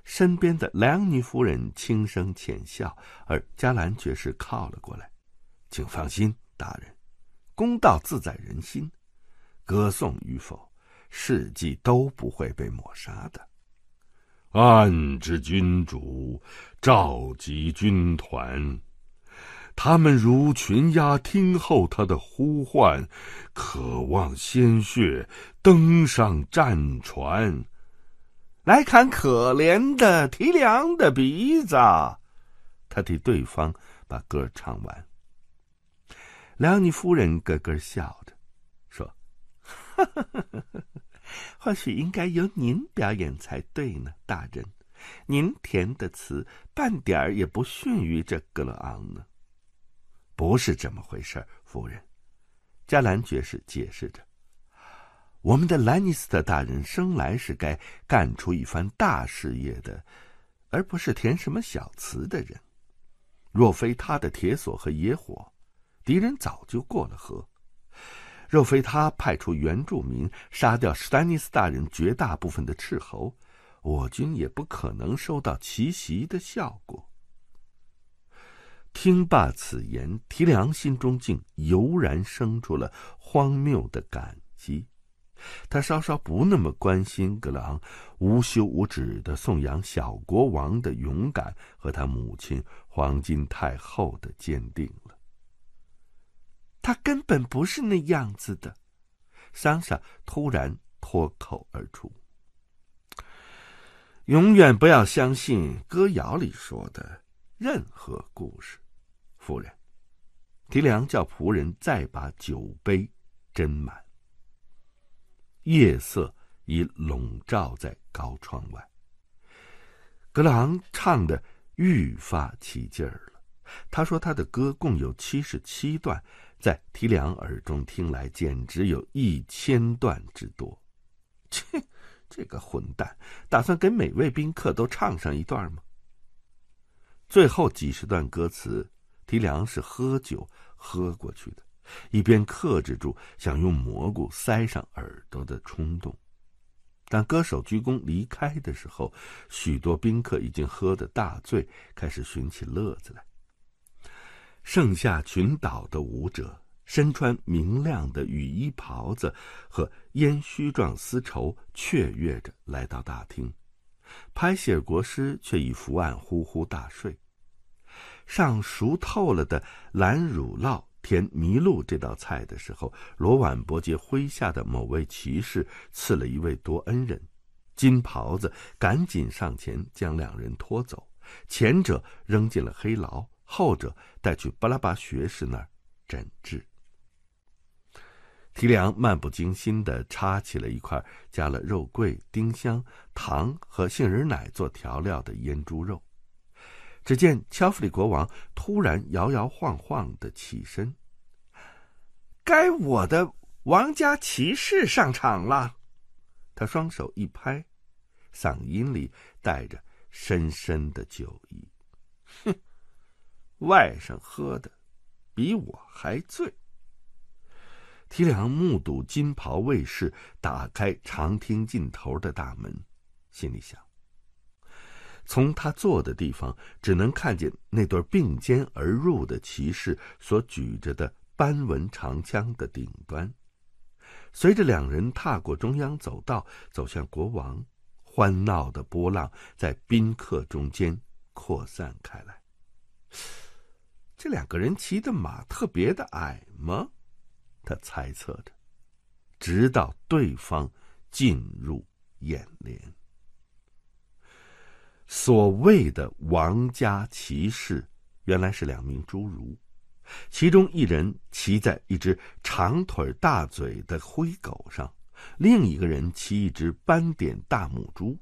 身边的莱昂夫人轻声浅笑，而加兰爵士靠了过来，请放心，大人，公道自在人心，歌颂与否，事迹都不会被抹杀的。暗之君主召集军团，他们如群鸦听候他的呼唤，渴望鲜血，登上战船。来看可怜的提梁的鼻子，他替对方把歌唱完。梁尼夫人咯咯笑着，说：“ 或许应该由您表演才对呢，大人，您填的词半点儿也不逊于这格勒昂呢。”不是这么回事，夫人，加兰爵士解释着。我们的兰尼斯特大人生来是该干出一番大事业的，而不是填什么小词的人。若非他的铁索和野火，敌人早就过了河；若非他派出原住民杀掉史丹尼斯大人绝大部分的斥候，我军也不可能收到奇袭的效果。听罢此言，提良心中竟油然生出了荒谬的感激。他稍稍不那么关心格朗无休无止的颂扬小国王的勇敢和他母亲黄金太后的坚定了，他根本不是那样子的。桑莎突然脱口而出：“永远不要相信歌谣里说的任何故事。”夫人，提梁叫仆人再把酒杯斟满。夜色已笼罩在高窗外。格朗唱的愈发起劲儿了。他说他的歌共有七十七段，在提良耳中听来简直有一千段之多。切，这个混蛋打算给每位宾客都唱上一段吗？最后几十段歌词，提良是喝酒喝过去的。一边克制住想用蘑菇塞上耳朵的冲动，当歌手鞠躬离开的时候，许多宾客已经喝得大醉，开始寻起乐子来。盛夏群岛的舞者身穿明亮的雨衣袍子和烟须状丝绸，雀跃着来到大厅。拍写国师却已伏案呼呼大睡，上熟透了的蓝乳酪。填麋鹿这道菜的时候，罗婉伯爵麾下的某位骑士赐了一位多恩人，金袍子赶紧上前将两人拖走，前者扔进了黑牢，后者带去巴拉巴学士那儿诊治。提良漫不经心地插起了一块加了肉桂、丁香、糖和杏仁奶做调料的腌猪肉。只见乔弗里国王突然摇摇晃晃的起身，该我的王家骑士上场了。他双手一拍，嗓音里带着深深的酒意：“哼，外甥喝的比我还醉。”提良目睹金袍卫士打开长厅尽头的大门，心里想。从他坐的地方，只能看见那对并肩而入的骑士所举着的斑纹长枪的顶端。随着两人踏过中央走道，走向国王，欢闹的波浪在宾客中间扩散开来。这两个人骑的马特别的矮吗？他猜测着，直到对方进入眼帘。所谓的王家骑士，原来是两名侏儒，其中一人骑在一只长腿大嘴的灰狗上，另一个人骑一只斑点大母猪。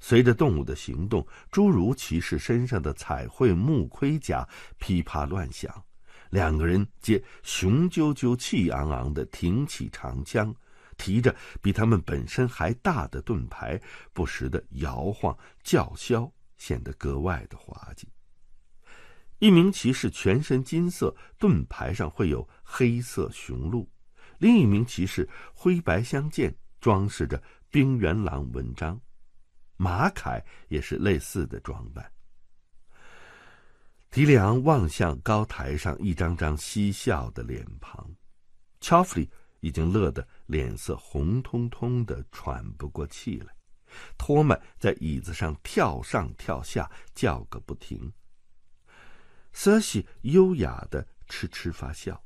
随着动物的行动，侏儒骑士身上的彩绘木盔甲噼啪乱响，两个人皆雄赳赳气昂昂地挺起长枪。提着比他们本身还大的盾牌，不时的摇晃叫嚣，显得格外的滑稽。一名骑士全身金色，盾牌上会有黑色雄鹿；另一名骑士灰白相间，装饰着冰原狼纹章，马铠也是类似的装扮。迪里昂望向高台上一张张嬉笑的脸庞，乔弗里。已经乐得脸色红彤彤的，喘不过气来。托马在椅子上跳上跳下，叫个不停。瑟西优雅的痴痴发笑，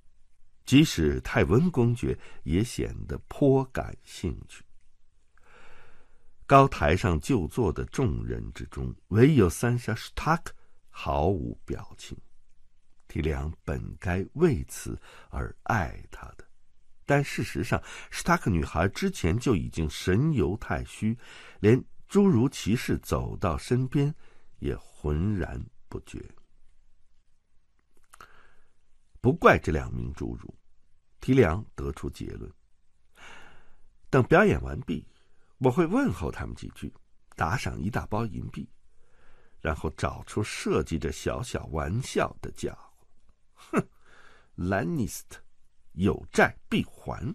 即使泰温公爵也显得颇感兴趣。高台上就坐的众人之中，唯有三沙史塔克毫无表情。提良本该为此而爱他的。但事实上，史塔克女孩之前就已经神游太虚，连侏儒骑士走到身边也浑然不觉。不怪这两名侏儒，提良得出结论。等表演完毕，我会问候他们几句，打赏一大包银币，然后找出设计这小小玩笑的家伙。哼，兰尼斯特。有债必还。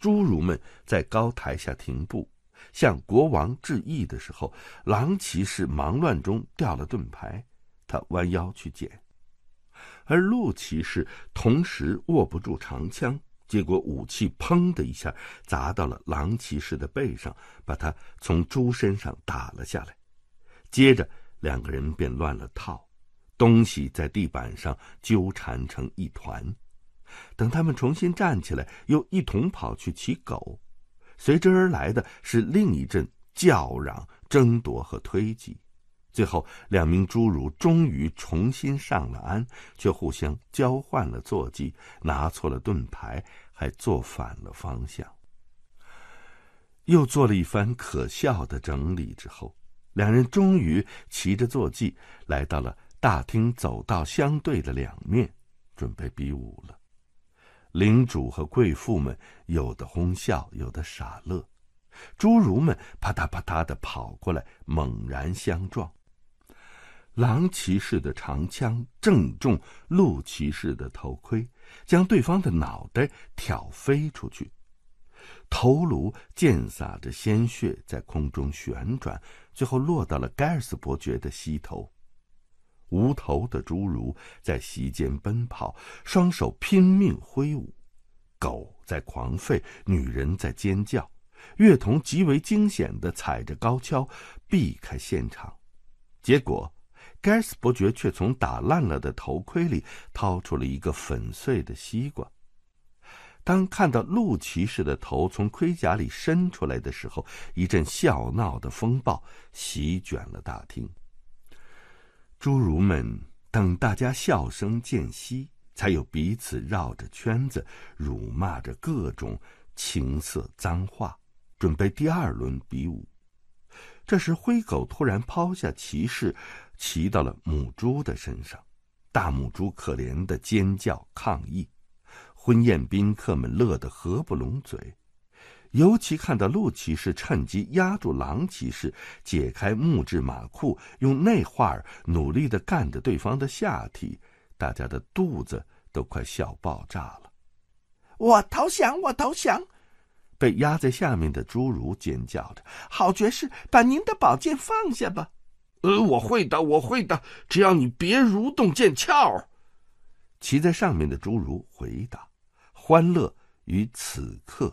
侏儒们在高台下停步，向国王致意的时候，狼骑士忙乱中掉了盾牌，他弯腰去捡，而鹿骑士同时握不住长枪，结果武器砰的一下砸到了狼骑士的背上，把他从猪身上打了下来。接着两个人便乱了套，东西在地板上纠缠成一团。等他们重新站起来，又一同跑去骑狗，随之而来的是另一阵叫嚷、争夺和推挤。最后，两名侏儒终于重新上了鞍，却互相交换了坐骑，拿错了盾牌，还坐反了方向。又做了一番可笑的整理之后，两人终于骑着坐骑来到了大厅走道相对的两面，准备比武了。领主和贵妇们有的哄笑，有的傻乐；侏儒们啪嗒啪嗒的跑过来，猛然相撞。狼骑士的长枪正中鹿骑士的头盔，将对方的脑袋挑飞出去，头颅溅洒着鲜血在空中旋转，最后落到了盖尔斯伯爵的膝头。无头的侏儒在席间奔跑，双手拼命挥舞；狗在狂吠，女人在尖叫。乐童极为惊险的踩着高跷避开现场，结果盖斯伯爵却从打烂了的头盔里掏出了一个粉碎的西瓜。当看到鹿骑士的头从盔甲里伸出来的时候，一阵笑闹的风暴席卷了大厅。侏儒们等大家笑声渐息，才有彼此绕着圈子辱骂着各种情色脏话，准备第二轮比武。这时，灰狗突然抛下骑士，骑到了母猪的身上，大母猪可怜的尖叫抗议，婚宴宾客们乐得合不拢嘴。尤其看到陆骑士趁机压住狼骑士，解开木质马裤，用内画儿努力的干着对方的下体，大家的肚子都快笑爆炸了。我投降，我投降！被压在下面的侏儒尖叫着：“好爵士，把您的宝剑放下吧。”“呃，我会的，我会的，只要你别蠕动剑鞘。”骑在上面的侏儒回答：“欢乐于此刻。”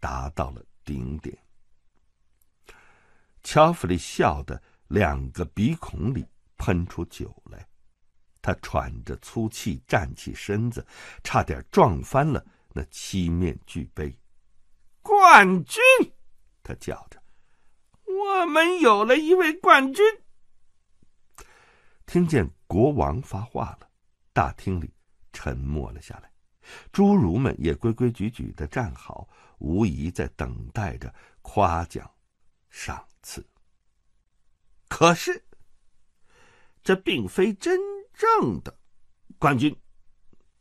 达到了顶点。乔弗利笑得两个鼻孔里喷出酒来，他喘着粗气站起身子，差点撞翻了那七面具杯。冠军，他叫着：“我们有了一位冠军！”听见国王发话了，大厅里沉默了下来，侏儒们也规规矩矩的站好。无疑在等待着夸奖、赏赐。可是，这并非真正的冠军。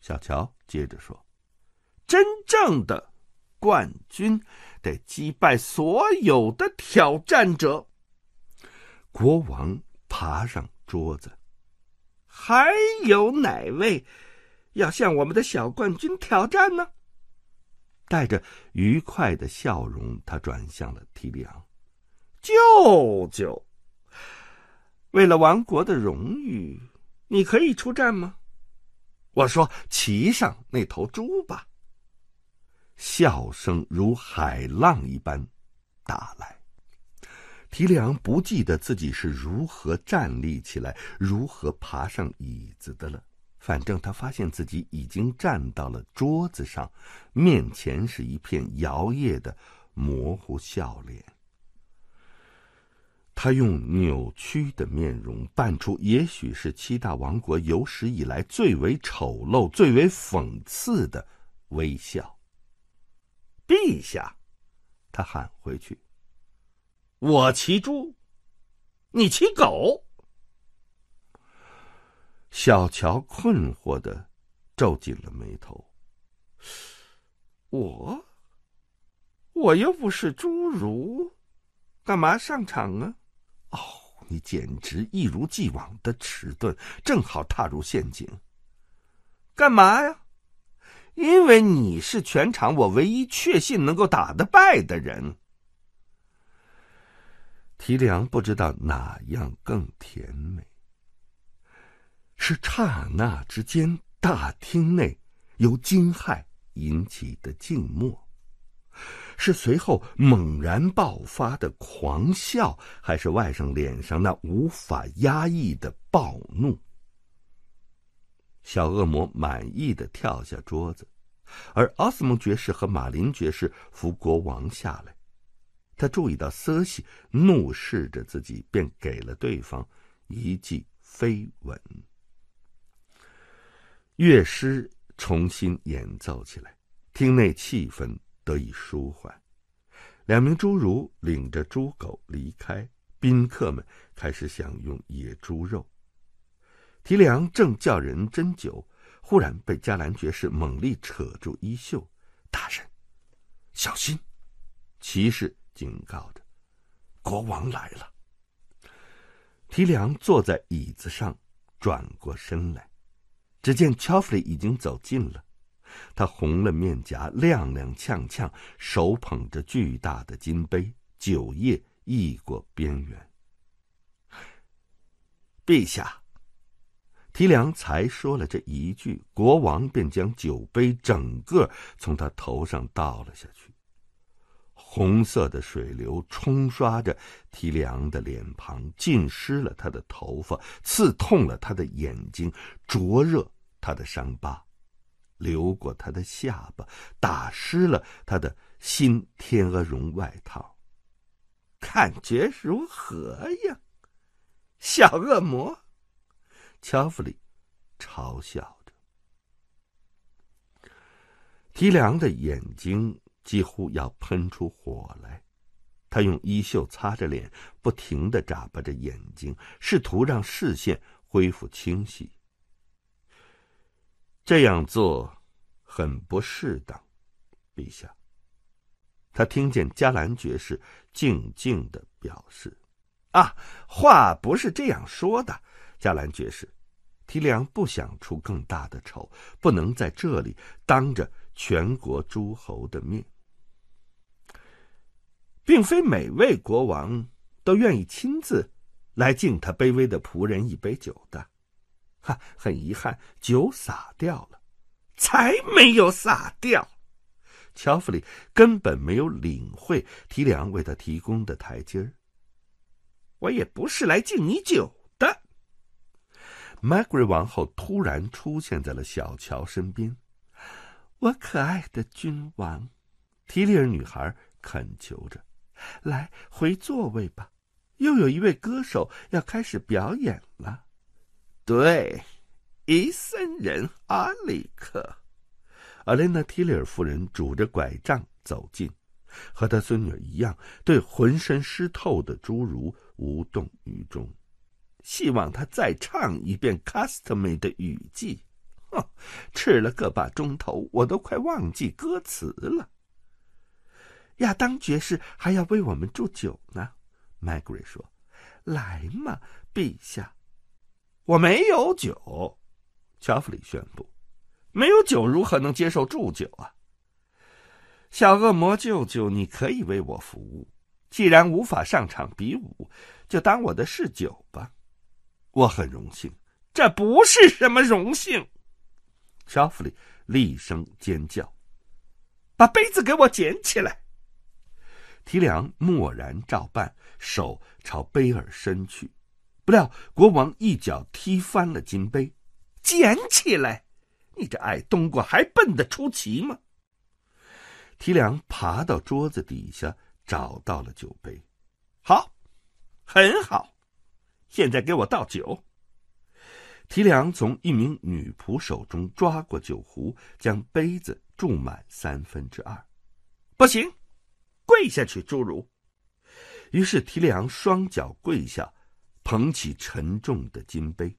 小乔接着说：“真正的冠军得击败所有的挑战者。”国王爬上桌子：“还有哪位要向我们的小冠军挑战呢？”带着愉快的笑容，他转向了提里昂，舅舅。为了王国的荣誉，你可以出战吗？我说：“骑上那头猪吧。”笑声如海浪一般打来。提里昂不记得自己是如何站立起来，如何爬上椅子的了。反正他发现自己已经站到了桌子上，面前是一片摇曳的模糊笑脸。他用扭曲的面容扮出，也许是七大王国有史以来最为丑陋、最为讽刺的微笑。陛下，他喊回去：“我骑猪，你骑狗。”小乔困惑的皱紧了眉头，我我又不是侏儒，干嘛上场啊？哦，你简直一如既往的迟钝，正好踏入陷阱。干嘛呀？因为你是全场我唯一确信能够打得败的人。提梁不知道哪样更甜美。是刹那之间，大厅内由惊骇引起的静默；是随后猛然爆发的狂笑，还是外甥脸上那无法压抑的暴怒？小恶魔满意的跳下桌子，而奥斯蒙爵士和马林爵士扶国王下来。他注意到瑟西怒视着自己，便给了对方一记飞吻。乐师重新演奏起来，厅内气氛得以舒缓。两名侏儒领着猪狗离开，宾客们开始享用野猪肉。提良正叫人斟酒，忽然被加兰爵士猛力扯住衣袖：“大人，小心！”骑士警告着：“国王来了。”提良坐在椅子上，转过身来。只见乔弗里已经走近了，他红了面颊，踉踉跄跄，手捧着巨大的金杯，酒液溢过边缘。陛下，提梁才说了这一句，国王便将酒杯整个从他头上倒了下去。红色的水流冲刷着提良的脸庞，浸湿了他的头发，刺痛了他的眼睛，灼热他的伤疤，流过他的下巴，打湿了他的新天鹅绒外套。感觉如何呀，小恶魔？乔弗里嘲笑着。提良的眼睛。几乎要喷出火来，他用衣袖擦着脸，不停的眨巴着眼睛，试图让视线恢复清晰。这样做，很不适当，陛下。他听见加兰爵士静静的表示：“啊，话不是这样说的。”加兰爵士，提梁不想出更大的丑，不能在这里当着全国诸侯的面。并非每位国王都愿意亲自来敬他卑微的仆人一杯酒的，哈，很遗憾，酒洒掉了，才没有洒掉。乔弗里根本没有领会提梁为他提供的台阶儿。我也不是来敬你酒的。麦格瑞王后突然出现在了小乔身边，我可爱的君王，提利尔女孩恳求着。来回座位吧，又有一位歌手要开始表演了。对，伊森人阿里克。阿雷娜·提里尔夫人拄着拐杖走近，和她孙女一样，对浑身湿透的侏儒无动于衷。希望他再唱一遍《c u custom 的雨季》。哼，吃了个把钟头，我都快忘记歌词了。亚当爵士还要为我们祝酒呢，麦格瑞说：“来嘛，陛下，我没有酒。”乔弗里宣布：“没有酒，如何能接受祝酒啊？”小恶魔舅舅，你可以为我服务。既然无法上场比武，就当我的侍酒吧。我很荣幸，这不是什么荣幸。”乔弗里厉声尖叫：“把杯子给我捡起来！”提梁默然照办，手朝杯儿伸去，不料国王一脚踢翻了金杯，捡起来，你这矮冬瓜还笨得出奇吗？提梁爬到桌子底下找到了酒杯，好，很好，现在给我倒酒。提梁从一名女仆手中抓过酒壶，将杯子注满三分之二，不行。跪下去，侏儒。于是提里昂双脚跪下，捧起沉重的金杯，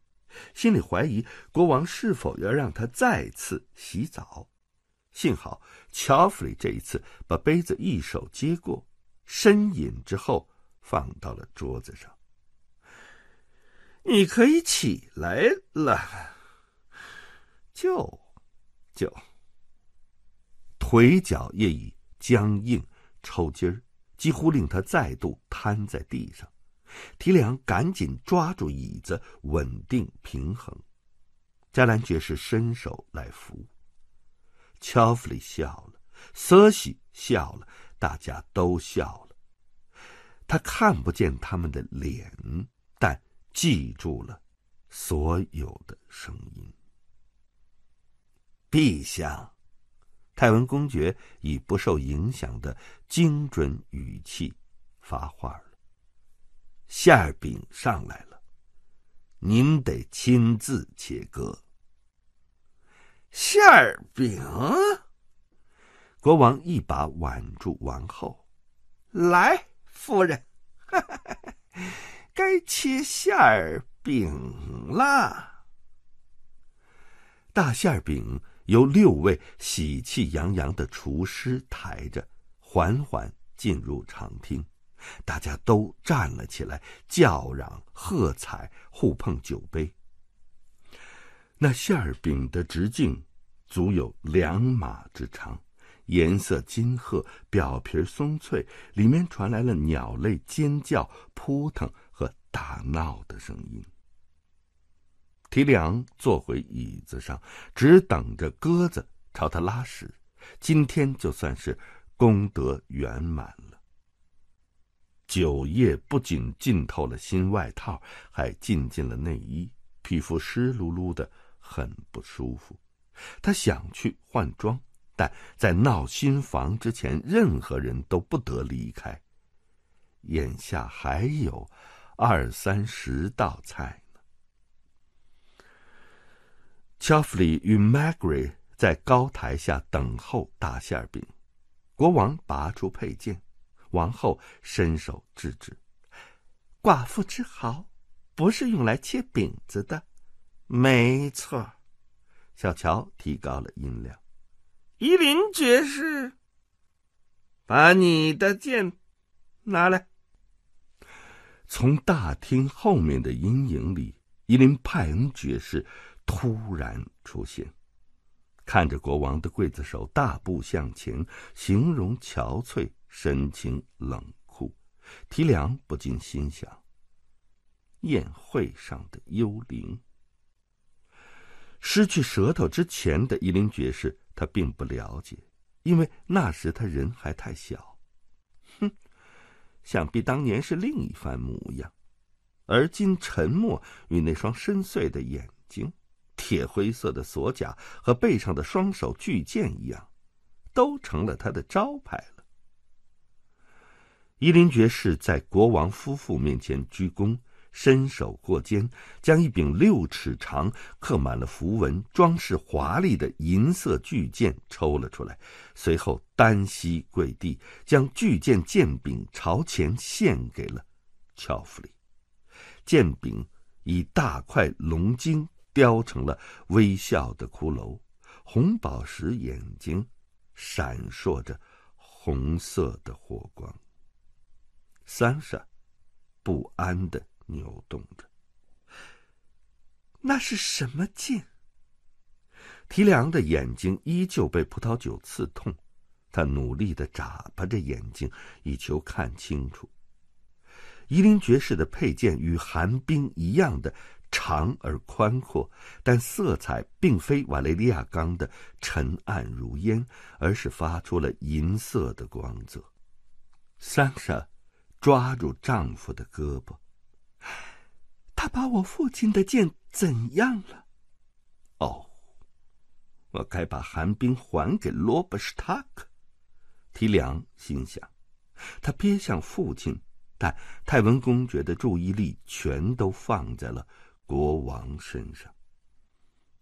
心里怀疑国王是否要让他再次洗澡。幸好乔弗里这一次把杯子一手接过，伸饮之后放到了桌子上。你可以起来了，就，就，腿脚也已僵硬。抽筋儿几乎令他再度瘫在地上，提良赶紧抓住椅子稳定平衡，加兰爵士伸手来扶。乔弗里笑了，瑟西笑了，大家都笑了。他看不见他们的脸，但记住了所有的声音。陛下。泰文公爵以不受影响的精准语气发话了：“馅儿饼上来了，您得亲自切割。”馅儿饼。国王一把挽住王后：“来，夫人，该切馅儿饼了。大馅儿饼。”由六位喜气洋洋的厨师抬着，缓缓进入长厅，大家都站了起来，叫嚷、喝彩、互碰酒杯。那馅儿饼的直径足有两码之长，颜色金褐，表皮松脆，里面传来了鸟类尖叫、扑腾和打闹的声音。提梁坐回椅子上，只等着鸽子朝他拉屎。今天就算是功德圆满了。酒液不仅浸透了新外套，还浸进了内衣，皮肤湿漉漉的，很不舒服。他想去换装，但在闹新房之前，任何人都不得离开。眼下还有二三十道菜。乔弗里与玛格丽在高台下等候大馅饼。国王拔出佩剑，王后伸手制止：“寡妇之豪，不是用来切饼子的。”没错，小乔提高了音量：“伊林爵士，把你的剑拿来。”从大厅后面的阴影里，伊林派恩爵士。突然出现，看着国王的刽子手大步向前，形容憔悴，神情冷酷。提良不禁心想：宴会上的幽灵。失去舌头之前的伊林爵士，他并不了解，因为那时他人还太小。哼，想必当年是另一番模样，而今沉默与那双深邃的眼睛。铁灰色的锁甲和背上的双手巨剑一样，都成了他的招牌了。伊林爵士在国王夫妇面前鞠躬，伸手过肩，将一柄六尺长、刻满了符文、装饰华丽的银色巨剑抽了出来，随后单膝跪地，将巨剑剑柄朝前献给了乔弗里。剑柄以大块龙筋雕成了微笑的骷髅，红宝石眼睛闪烁着红色的火光。三傻不安地扭动着，那是什么剑？提梁的眼睛依旧被葡萄酒刺痛，他努力的眨巴着眼睛，以求看清楚。夷陵爵士的佩剑与寒冰一样的。长而宽阔，但色彩并非瓦雷利亚钢的沉暗如烟，而是发出了银色的光泽。桑莎抓住丈夫的胳膊，他把我父亲的剑怎样了？哦，我该把寒冰还给罗伯斯塔克。提梁心想，他别向父亲，但泰文公爵的注意力全都放在了。国王身上，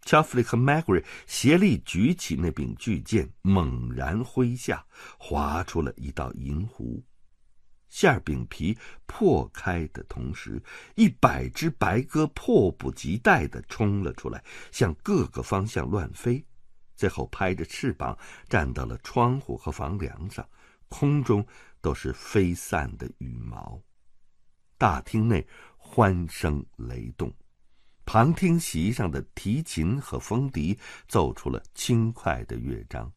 乔弗里和麦格瑞协力举起那柄巨剑，猛然挥下，划出了一道银弧。馅饼皮破开的同时，一百只白鸽迫不及待的冲了出来，向各个方向乱飞，最后拍着翅膀站到了窗户和房梁上。空中都是飞散的羽毛，大厅内欢声雷动。旁听席上的提琴和风笛奏出了轻快的乐章，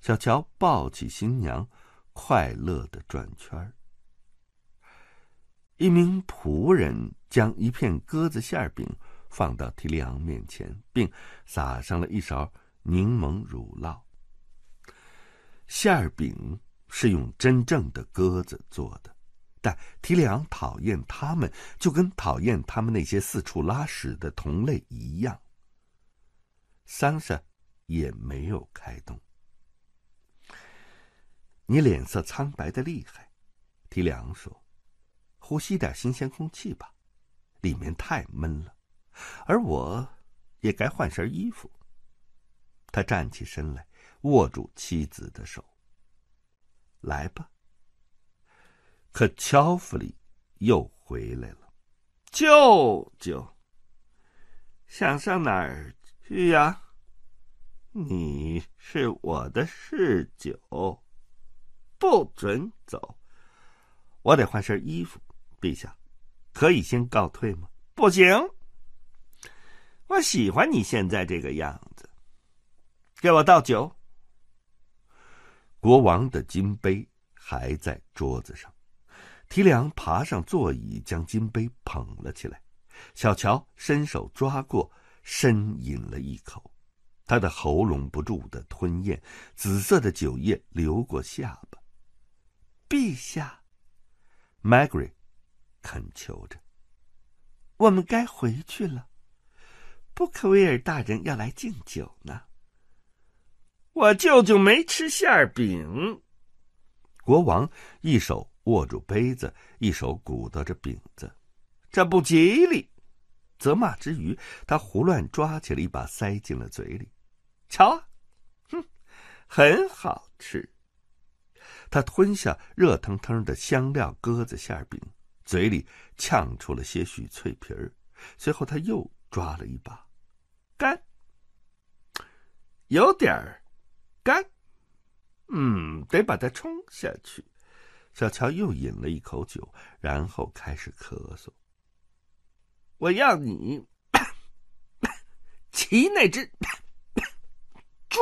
小乔抱起新娘，快乐的转圈儿。一名仆人将一片鸽子馅饼放到提里昂面前，并撒上了一勺柠檬乳酪。馅饼是用真正的鸽子做的。但提里昂讨厌他们，就跟讨厌他们那些四处拉屎的同类一样。桑莎也没有开动。你脸色苍白的厉害，提里昂说：“呼吸点新鲜空气吧，里面太闷了。”而我，也该换身衣服。他站起身来，握住妻子的手。来吧。可乔弗里又回来了。舅舅，想上哪儿去呀？你是我的侍酒，不准走。我得换身衣服。陛下，可以先告退吗？不行，我喜欢你现在这个样子。给我倒酒。国王的金杯还在桌子上。提梁爬上座椅，将金杯捧了起来。小乔伸手抓过，深饮了一口。他的喉咙不住的吞咽，紫色的酒液流过下巴。陛下 m a r g r e 恳求着：“我们该回去了，布克威尔大人要来敬酒呢。我舅舅没吃馅饼。”国王一手。握住杯子，一手鼓捣着饼子，这不吉利。责骂之余，他胡乱抓起了一把，塞进了嘴里。瞧啊，哼，很好吃。他吞下热腾腾的香料鸽子馅饼，嘴里呛出了些许脆皮儿。随后他又抓了一把，干，有点儿干，嗯，得把它冲下去。小乔又饮了一口酒，然后开始咳嗽。我要你骑那只猪，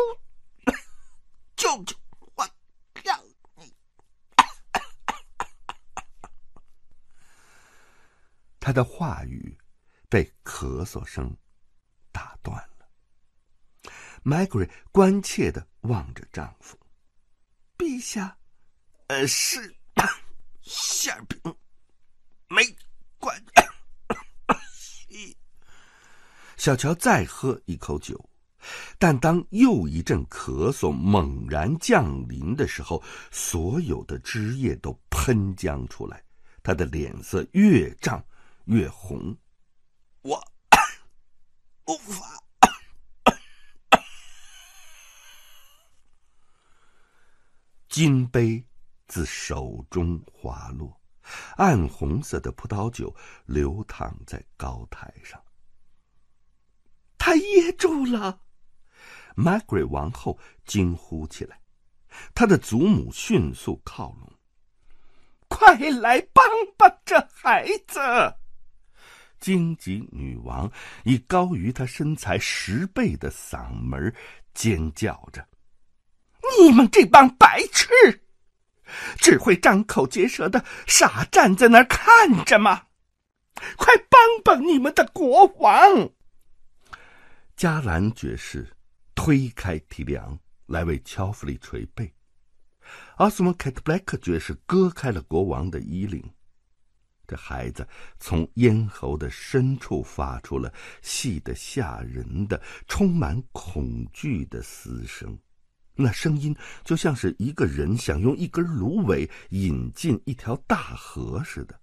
救救我！要你……他的话语被咳嗽声打断了。m 格 g i e 关切的望着丈夫，陛下，呃，是。馅饼，没关系。小乔再喝一口酒，但当又一阵咳嗽猛然降临的时候，所有的汁液都喷浆出来，他的脸色越涨越红。我无法金杯。自手中滑落，暗红色的葡萄酒流淌在高台上。他噎住了 m a r g a r t 王后惊呼起来。她的祖母迅速靠拢，快来帮帮这孩子！荆棘女王以高于她身材十倍的嗓门尖叫着：“你们这帮白痴！”只会张口结舌的傻站在那儿看着吗？快帮帮你们的国王！加兰爵士推开提梁来为乔弗里捶背，阿斯蒙·凯特布莱克爵士割开了国王的衣领，这孩子从咽喉的深处发出了细的吓人的、充满恐惧的嘶声。那声音就像是一个人想用一根芦苇引进一条大河似的，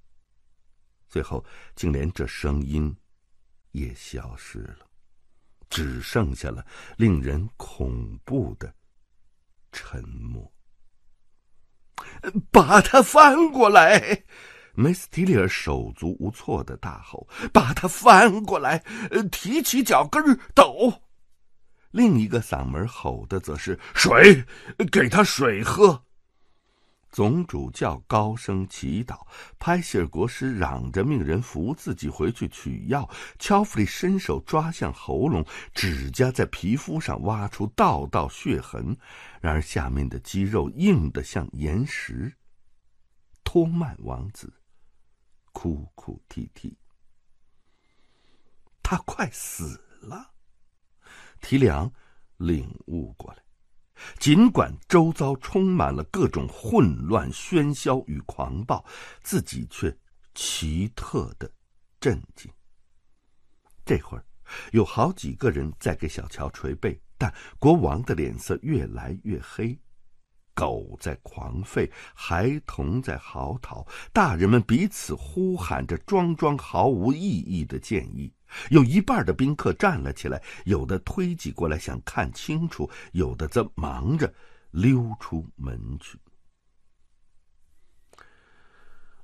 最后竟连这声音也消失了，只剩下了令人恐怖的沉默。把它翻过来！梅斯提里尔手足无措的大吼：“把它翻过来！呃，提起脚跟抖！”另一个嗓门吼的则是水，给他水喝。总主教高声祈祷，派希尔国师嚷着命人扶自己回去取药。乔弗里伸手抓向喉咙，指甲在皮肤上挖出道道血痕，然而下面的肌肉硬得像岩石。托曼王子，哭哭啼啼，他快死了。提梁，领悟过来。尽管周遭充满了各种混乱、喧嚣与狂暴，自己却奇特的镇静。这会儿，有好几个人在给小乔捶背，但国王的脸色越来越黑。狗在狂吠，孩童在嚎啕，大人们彼此呼喊着，桩桩毫无意义的建议。有一半的宾客站了起来，有的推挤过来想看清楚，有的则忙着溜出门去。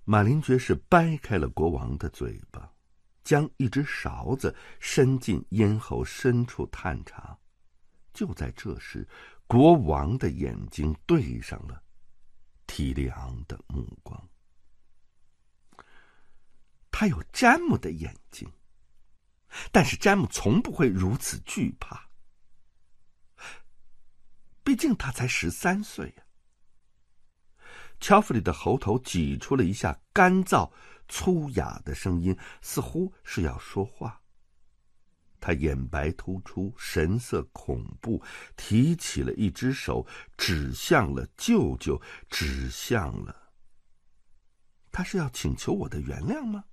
马林爵士掰开了国王的嘴巴，将一只勺子伸进咽喉深处探查。就在这时，国王的眼睛对上了提里昂的目光，他有詹姆的眼睛。但是詹姆从不会如此惧怕。毕竟他才十三岁呀。乔弗里的喉头挤出了一下干燥、粗哑的声音，似乎是要说话。他眼白突出，神色恐怖，提起了一只手指向了舅舅，指向了。他是要请求我的原谅吗？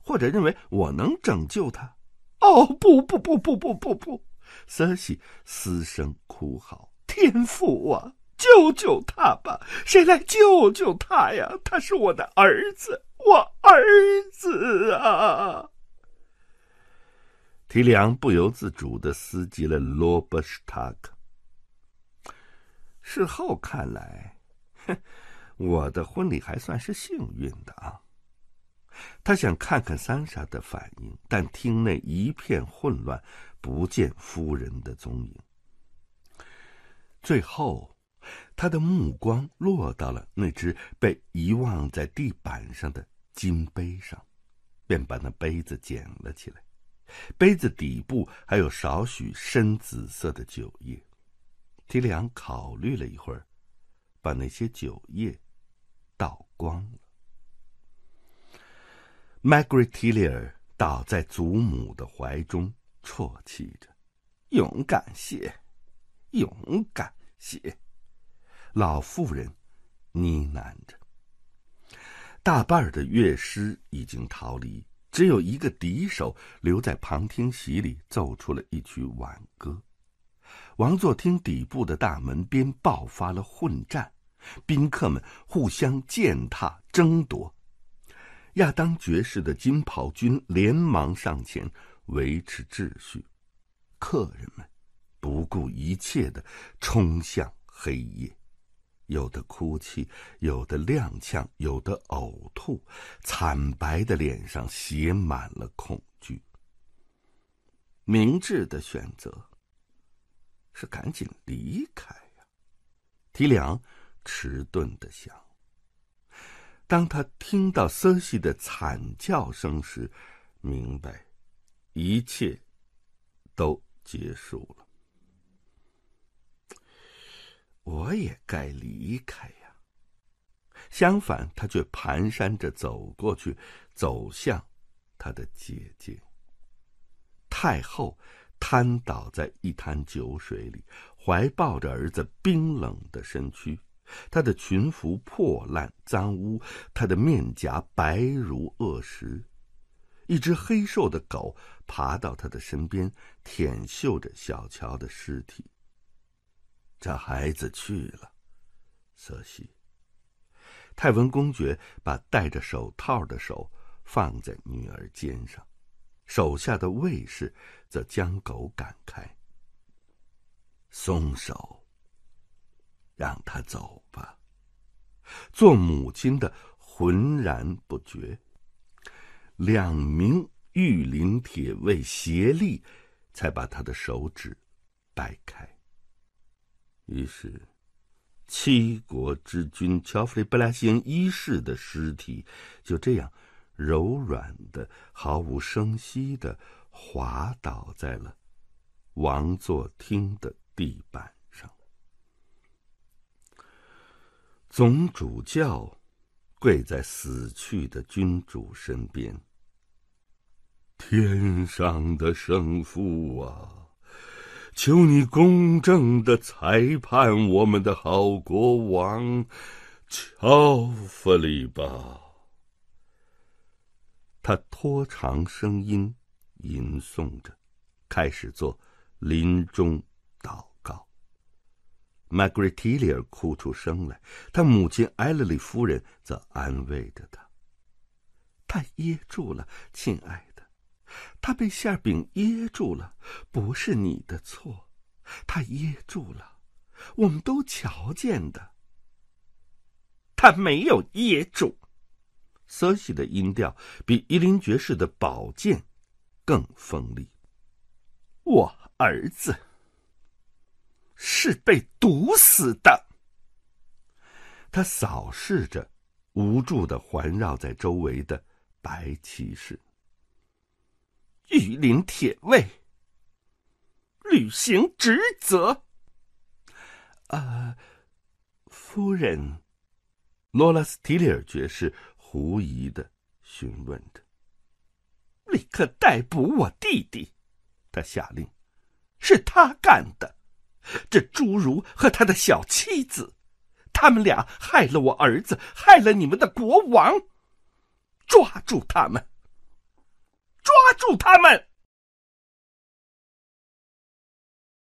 或者认为我能拯救他？哦，不不不不不不不！瑟西嘶声哭嚎：“天赋啊，救救他吧！谁来救救他呀？他是我的儿子，我儿子啊！”提良不由自主的思及了罗伯斯塔克。事后看来，哼，我的婚礼还算是幸运的啊。他想看看三傻的反应，但厅内一片混乱，不见夫人的踪影。最后，他的目光落到了那只被遗忘在地板上的金杯上，便把那杯子捡了起来。杯子底部还有少许深紫色的酒液。提梁考虑了一会儿，把那些酒液倒光了。m a g e r i t i l i e 倒在祖母的怀中，啜泣着。“勇敢些，勇敢些！”老妇人呢喃着。大半的乐师已经逃离，只有一个笛手留在旁听席里，奏出了一曲挽歌。王座厅底部的大门边爆发了混战，宾客们互相践踏、争夺。亚当爵士的金袍军连忙上前维持秩序，客人们不顾一切地冲向黑夜，有的哭泣，有的踉跄，有的呕吐，惨白的脸上写满了恐惧。明智的选择是赶紧离开呀，提梁迟钝的想。当他听到瑟西的惨叫声时，明白一切都结束了。我也该离开呀。相反，他却蹒跚着走过去，走向他的姐姐。太后瘫倒在一滩酒水里，怀抱着儿子冰冷的身躯。他的裙服破烂脏污，他的面颊白如恶石。一只黑瘦的狗爬到他的身边，舔嗅着小乔的尸体。这孩子去了，瑟西。泰文公爵把戴着手套的手放在女儿肩上，手下的卫士则将狗赶开。松手。让他走吧。做母亲的浑然不觉，两名御林铁卫协力，才把他的手指掰开。于是，七国之君乔弗里·布拉辛一世的尸体就这样柔软的、毫无声息的滑倒在了王座厅的地板。总主教，跪在死去的君主身边。天上的圣父啊，求你公正的裁判我们的好国王，乔弗里吧。他拖长声音吟诵着，开始做临终。玛格丽 e r 哭出声来，他母亲埃勒里夫人则安慰着他。他噎住了，亲爱的，他被馅饼噎住了，不是你的错，他噎住了，我们都瞧见的。他没有噎住，瑟西的音调比伊林爵士的宝剑更锋利。我儿子。是被毒死的。他扫视着，无助的环绕在周围的白骑士。御林铁卫履行职责。啊，夫人，罗拉斯·提里尔爵士狐疑的询问着：“立刻逮捕我弟弟！”他下令：“是他干的。”这侏儒和他的小妻子，他们俩害了我儿子，害了你们的国王。抓住他们，抓住他们！